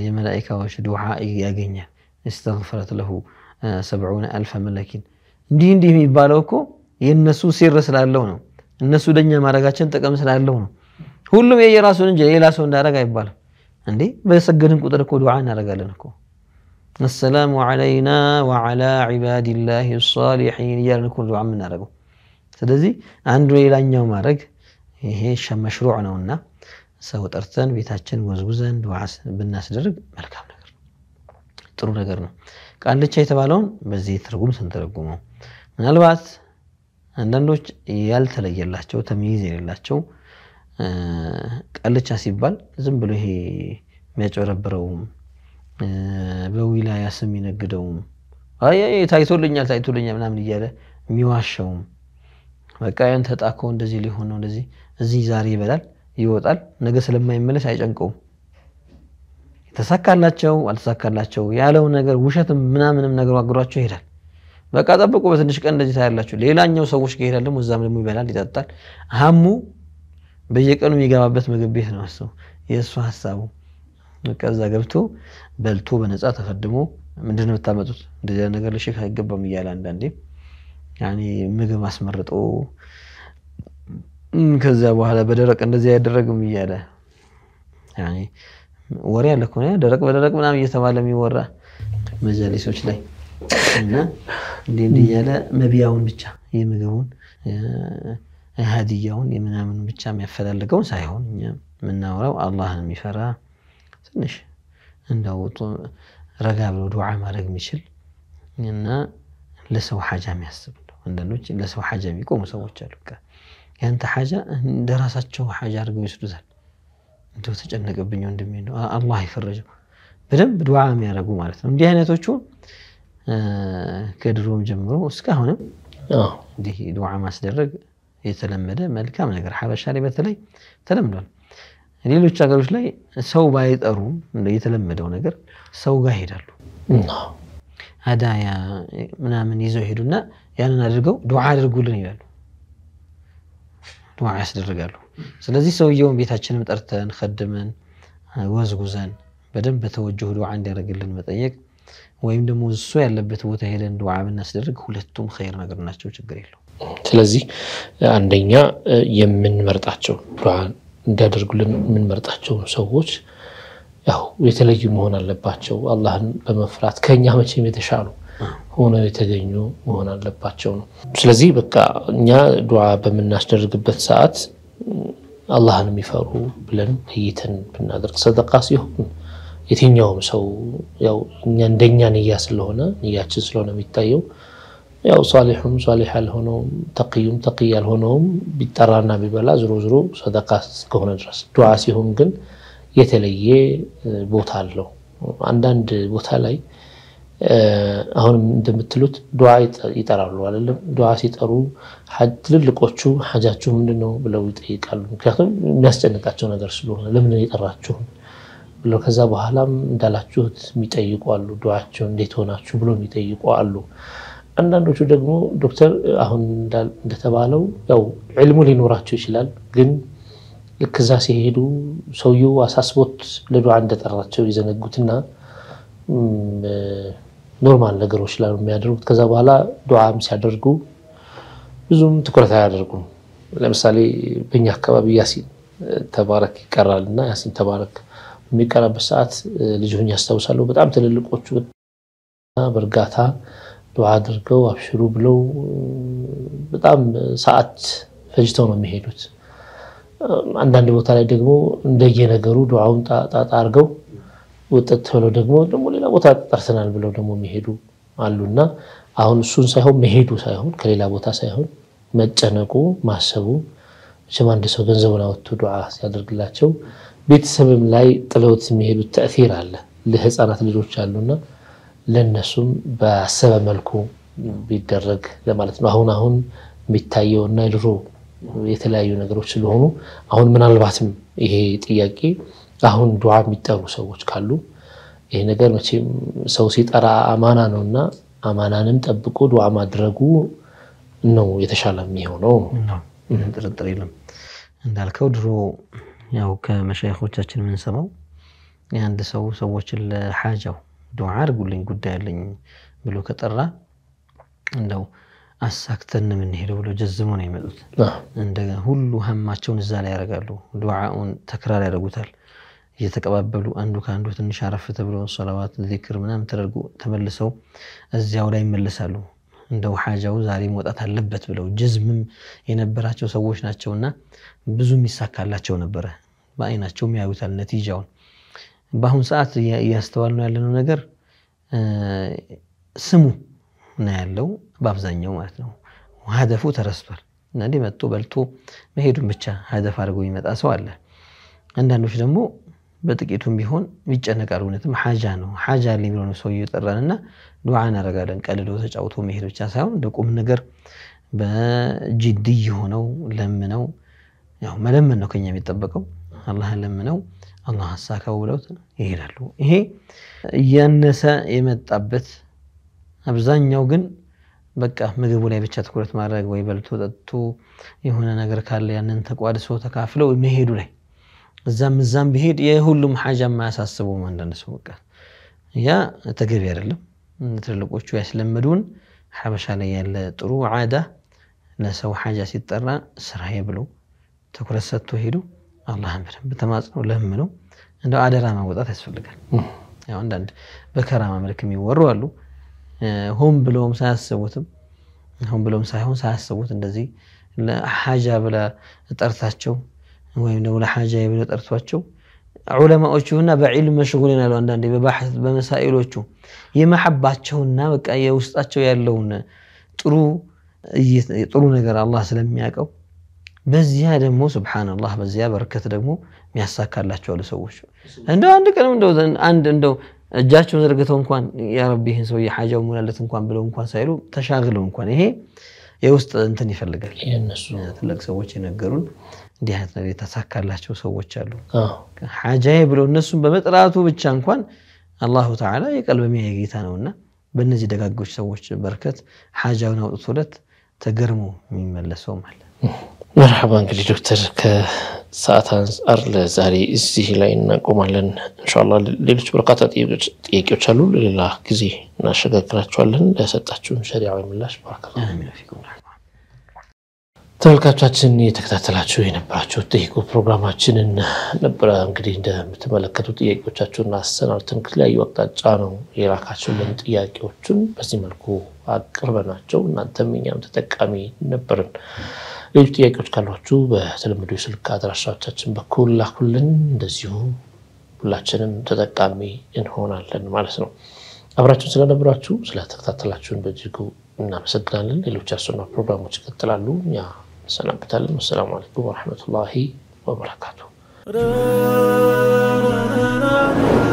Speaker 2: የመላኢካዎች ዱዓ ያገኛል። እስተግፈረት ለሁ ሰብዑነ አልፈ መለኪን። እንዲህ እንዲህ የሚባለው እኮ የእነሱ ሲር ስላለው ነው። እነሱ ለእኛ ማድረጋችን ጥቅም ስላለው ነው። ሁሉም የየራሱን እንጂ ሌላ ሰው እንዳደረግ አይባልም። እንዴ በሰገድን ቁጥር እኮ ዱዓ እናደርጋለን እኮ አሰላሙ ዓለይና ወዓላ ዒባዲላሂ ሷሊሒን እያለን እኮ ዱዓ የምናደርገው። ስለዚህ አንዱ ሌላኛው ማድረግ ይሄ መሽሩዕ ነውና ሰው ጠርተን ቤታችን ወዝውዘን ዱዓ ብናስደርግ መልካም ነገር ነው፣ ጥሩ ነገር ነው። ቃልቻ የተባለውን በዚህ ትርጉም ስንተረጉመው ምናልባት አንዳንዶች ያልተለየላቸው ተምይዝ የሌላቸው ቃልቻ ሲባል ዝም ብሎ ይሄ የሚያጨረብረውም በዊላያ ስም የሚነግደውም ታይቶልኛል ታይቶልኛል ምናምን እያለ የሚዋሸውም በቃ ተጣኮ እንደዚህ ሊሆን ነው እንደዚህ እዚህ ዛሬ ይበላል ይወጣል። ነገ ስለማይመለስ አይጨንቀውም። የተሳካላቸው አልተሳካላቸው ያለው ነገር ውሸትም ምናምንም ነገር አግሯቸው ይሄዳል። በቃ ጠብቁ፣ በትንሽ ቀን እንደዚህ ታያላችሁ። ሌላኛው ሰዎች ከሄዳል ደግሞ እዛም ደግሞ ይበላል፣ ይጠጣል። ሀሙ በየቀኑ የሚገባበት ምግብ ቤት ነው ሱ የእሱ ሀሳቡ በቃ ገብቶ በልቶ በነፃ ተፈድሞ ምንድን ነው የምታመጡት? እንደዚያ ነገር ለሼክ አይገባም እያለ አንዳንዴ ምግብ አስመርጦ ከዛ በኋላ በደረቅ እንደዚህ አይደረግም እያለ ወሬ አለ እኮ ደረቅ በደረቅ ምናምን እየተባለ የሚወራ መጃሊሶች ላይ እና እንዲህ እንዲህ እያለ መብያውን ብቻ የምግቡን ሀዲያውን የምናምን ብቻ የሚያፈላልገውን ሳይሆን እኛ የምናወራው አላህን የሚፈራ ትንሽ እንደው ረጋ ብሎ ዱዓ ማድረግ የሚችል እና ለሰው ሀጃ የሚያስብ ነው። አንዳንዶች ለሰው ሀጃ የሚቆሙ ሰዎች አሉ። ያንተ ሓጃ እንደ ራሳቸው ሓጃ አድርገው ይወስዱታል። እንዲሁ ተጨነቀብኝ ወንድሜ ነው አላህ ይፈረጀው። በደንብ ዱዓ የሚያደርጉ ማለት ነው። እንዲህ አይነቶቹ ከድሮም ጀምሮ እስካሁንም እንዲህ ዱዓ ማስደረግ የተለመደ መልካም ነገር ሀበሻ ላይ በተለይ ተለምዷል። ሌሎች ሀገሮች ላይ ሰው ባይጠሩም የተለመደው ነገር ሰው ጋር ይሄዳሉ። አዳያ ምናምን ይዘው ይሄዱና ያንን አድርገው ዱዓ አድርጉልን ይላሉ። ዱዓ ያስደርጋሉ። ስለዚህ ሰውየውን ቤታችንም ጠርተን ከድመን ወዝጉዘን በደንብ በተወጅሁ ዱዓ እንዲያደርግልን መጠየቅ ወይም ደግሞ እሱ ያለበት ቦታ ሄደን ዱዓ ብናስደርግ ሁለቱም ኸይር ነገር ናቸው፣ ችግር የለው።
Speaker 1: ስለዚህ አንደኛ የምንመርጣቸው ዱዓ እንዲያደርጉልን የምንመርጣቸውን ሰዎች ያው የተለዩ መሆን አለባቸው፣ አላህን በመፍራት ከእኛ መቼም የተሻሉ ሆነው የተገኙ መሆን አለባቸው ነው። ስለዚህ በቃ እኛ ዱዓ በምናስደርግበት ሰዓት አላህን የሚፈሩ ብለን ለይተን ብናደርግ ሰደቃ ሲሆን የትኛውም ሰው ያው እኛ እንደኛ ንያ ስለሆነ ንያችን ስለሆነ የሚታየው ያው ሳሊሑም ሷሊሕ ያልሆነውም ተቅዩም ተቅይ ያልሆነውም ቢጠራና ቢበላ ዝሮ ዝሮ ሰደቃ እስከሆነ ድረስ። ዱዓ ሲሆን ግን የተለየ ቦታ አለው። አንዳንድ ቦታ ላይ አሁንም እንደምትሉት ዱዓ ይጠራሉ አይደለም። ዱዓ ሲጠሩ ትልልቆቹ ሀጃችሁ ምንድን ነው ብለው ይጠይቃሉ። ምክንያቱም የሚያስጨንቃቸው ነገር ስለሆነ ለምን የጠራችሁን ብለው ከዛ በኋላም እንዳላችሁት የሚጠይቁ አሉ። ዱዓቸው እንዴት ሆናችሁ ብሎ የሚጠይቁ አሉ። አንዳንዶቹ ደግሞ ዶክተር አሁን እንደተባለው ያው ዕልሙ ሊኖራቸው ይችላል ግን ልክ እዛ ሲሄዱ ሰውየው አሳስቦት ለዱዓ እንደጠራቸው ይዘነጉትና ኖርማል ነገሮች ላይ የሚያደርጉት። ከዛ በኋላ ዱዓም ሲያደርጉ ብዙም ትኩረት አያደርጉም። ለምሳሌ በኛ አካባቢ ያሲን ተባረክ ይቀራል እና ያሲን ተባረክ የሚቀራበት ሰዓት ልጅ ሆኜ ያስታውሳለሁ። በጣም ትልልቆቹ በእርጋታ ዱዓ አድርገው አብሽሩ ብለው በጣም ሰዓት ፈጅተው ነው የሚሄዱት። አንዳንድ ቦታ ላይ ደግሞ እንደየነገሩ ዱዓውን ጣጣ አድርገው ውጥት ተብለው ደግሞ ደግሞ ሌላ ቦታ ጠርተናል ብለው ደግሞ የሚሄዱ አሉና አሁን እሱን ሳይሆን መሄዱ ሳይሆን ከሌላ ቦታ ሳይሆን መጨነቁ ማሰቡ መቼም አንድ ሰው ገንዘቡን አወጥቶ ዱዓ ሲያደርግላቸው ቤተሰብም ላይ ጥለውት የሚሄዱት ተእሲር አለ። ለህፃናት ልጆች አሉና ለነሱም በአሰበ መልኩ ቢደረግ ለማለት ነው። አሁን አሁን የሚታየው እና የድሮ የተለያዩ ነገሮች ስለሆኑ አሁን ምናልባትም ይሄ ጥያቄ አሁን ዱዓ የሚጠሩ ሰዎች ካሉ ይሄ ነገር መቼም ሰው ሲጠራ አማና ነውና አማናንም ጠብቆ ዱዓ ማድረጉ ነው የተሻለ የሚሆነው።
Speaker 2: ጥርጥር የለም። እንዳልከው ድሮ ያው ከመሻይኮቻችን የምንሰማው የአንድ ሰው ሰዎችን ለሓጃው ዱዓ አድርጉልኝ ጉዳይ አለኝ ብሎ ከጠራ እንደው አሳክተን የምንሄደው ብሎ ጀዝሞ ነው የመጡት። እንደ ሁሉ ሀማቸውን እዛ ላይ ያደርጋሉ። ዱዓውን ተክራር ያደርጉታል። እየተቀባበሉ አንዱ ከአንዱ ትንሽ አረፍ ተብሎ ሰላዋት፣ ዚክር ምናምን ተደርጎ ተመልሰው እዚያው ላይ ይመለሳሉ። እንደው ሓጃው ዛሬ መውጣት አለበት ብለው ጅዝምም የነበራቸው ሰዎች ናቸውና ብዙ የሚሳካላቸው ነበረ። በአይናቸው ያዩታል ነቲጃውን። በአሁኑ ሰዓት እያስተዋል ነው ያለነው ነገር ስሙ ና ያለው በአብዛኛው ማለት ነው። ሀደፉ ተረስቷል። እና መጥቶ በልቶ መሄዱን ብቻ ሀደፍ አድርጎ ይመጣ ሰው አለ። አንዳንዶች ደግሞ በጥቂቱም ቢሆን ይጨነቃል። እውነትም ሓጃ ነው ሓጃ የሚለው ሰው ሰውዬው ዱዓ እናደርጋለን። ቀልዶ ተጫውቶ መሄድ ብቻ ሳይሆን በቁም ነገር በጅድ የሆነው ለምነው ያው መለመን ነው ከኛ የሚጠበቀው። አላህን ለምነው አላህ አሳካው ብለውት ይሄዳሉ። ይሄ እያነሰ የመጣበት አብዛኛው ግን በቃ ምግቡ ላይ ብቻ ትኩረት ማድረግ ወይ በልቶ ጠጥቶ የሆነ ነገር ካለ ያንን ተቋድሶ ተካፍለው መሄዱ ላይ እዛም እዛም ቢሄድ የሁሉም ሓጃ የማያሳስቡ አንዳንድ ሰው በቃ ያ ተገቢ አይደለም። ትልልቆቹ ያስለመዱን ሓበሻ ላይ ያለ ጥሩ ዓዳ ለሰው ሓጃ ሲጠራ ስራዬ ብለው ትኩረት ሰጥቶ ሄዱ። አላህን በደንብ ተማጽነው ለምነው እንደው አደራ ማውጣት ያስፈልጋል። ያው አንዳንድ በከራማ መልክ የሚወሩ አሉ። ሆን ብለውም ሳያስቡትም ሆን ብለውም ሳይሆን ሳያስቡት እንደዚህ ሓጃ ብላ ጠርታቸው ወይም ደግሞ ለሓጃ ብሎ ጠርቷቸው ዑለማዎቹና በዒልም መሽጉሊን አሉ። አንዳንዴ በባሕት በመሳኢሎቹ የመሐባቸውና በቃ የውስጣቸው ያለውን ጥሩ ጥሩ ነገር አላህ ስለሚያውቀው በዚያ ደግሞ ስብሓንላህ በዚያ በረከት ደግሞ የሚያሳካላቸው አሉ ሰዎች። እንደው አንድ ቀን አንድ እንደው እጃቸውን ዘርግተው እንኳን ረቢ ይህን ሰው የሓጃው ሙላለት እንኳን ብለው እንኳን ሳይሉ ተሻግለው እንኳን ይሄ የውስጥ እንትን ይፈልጋል። ትልቅ ሰዎች የነገሩን እንዲህ አይነት ነገር የተሳካላቸው ሰዎች አሉ። ሐጃዬ ብለው እነሱን በመጥራቱ ብቻ እንኳን አላሁ ተዓላ የቀልብ የሚያይ ጌታ ነውና በእነዚህ ደጋጎች ሰዎች በርከት ሐጃውን አውጥቶለት ተገርሞ የሚመለሰው አለ። መርሓባ እንግዲህ ዶክተር
Speaker 1: ከሰዓት አንጻር ለዛሬ እዚህ ላይ እናቆማለን። እንሻላ ሌሎች በርካታ ጥያቄዎች አሉ፣ ለሌላ ጊዜ እናሸጋግራቸዋለን። ለሰጣችሁን ሸሪዓዊ ምላሽ ባረከላሁ ተመልካቻችን የተከታተላችሁ የነበራችሁ ጠይቁ ፕሮግራማችንን ነበረ። እንግዲህ እንደምትመለከቱ ጥያቄዎቻችሁን አሰናርተን ከተለያዩ አቅጣጫ ነው የላካችሁልን ጥያቄዎቹን በዚህ መልኩ አቅርበናቸው እናንተም እኛም ተጠቃሚ ነበርን። ሌሎች ጥያቄዎች ካሏችሁ በተለምዶ ስልክ አድራሻዎቻችን በኩል ላኩልን። እንደዚሁ ሁላችንም ተጠቃሚ እንሆናለን ማለት ነው። አብራችሁን ስለነበራችሁ ስለተከታተላችሁን በእጅጉ እናመሰግናለን። ሌሎች ያሱና ፕሮግራሞች ይቀጥላሉ። سنبتلم السلام عليكم ورحمة الله وبركاته.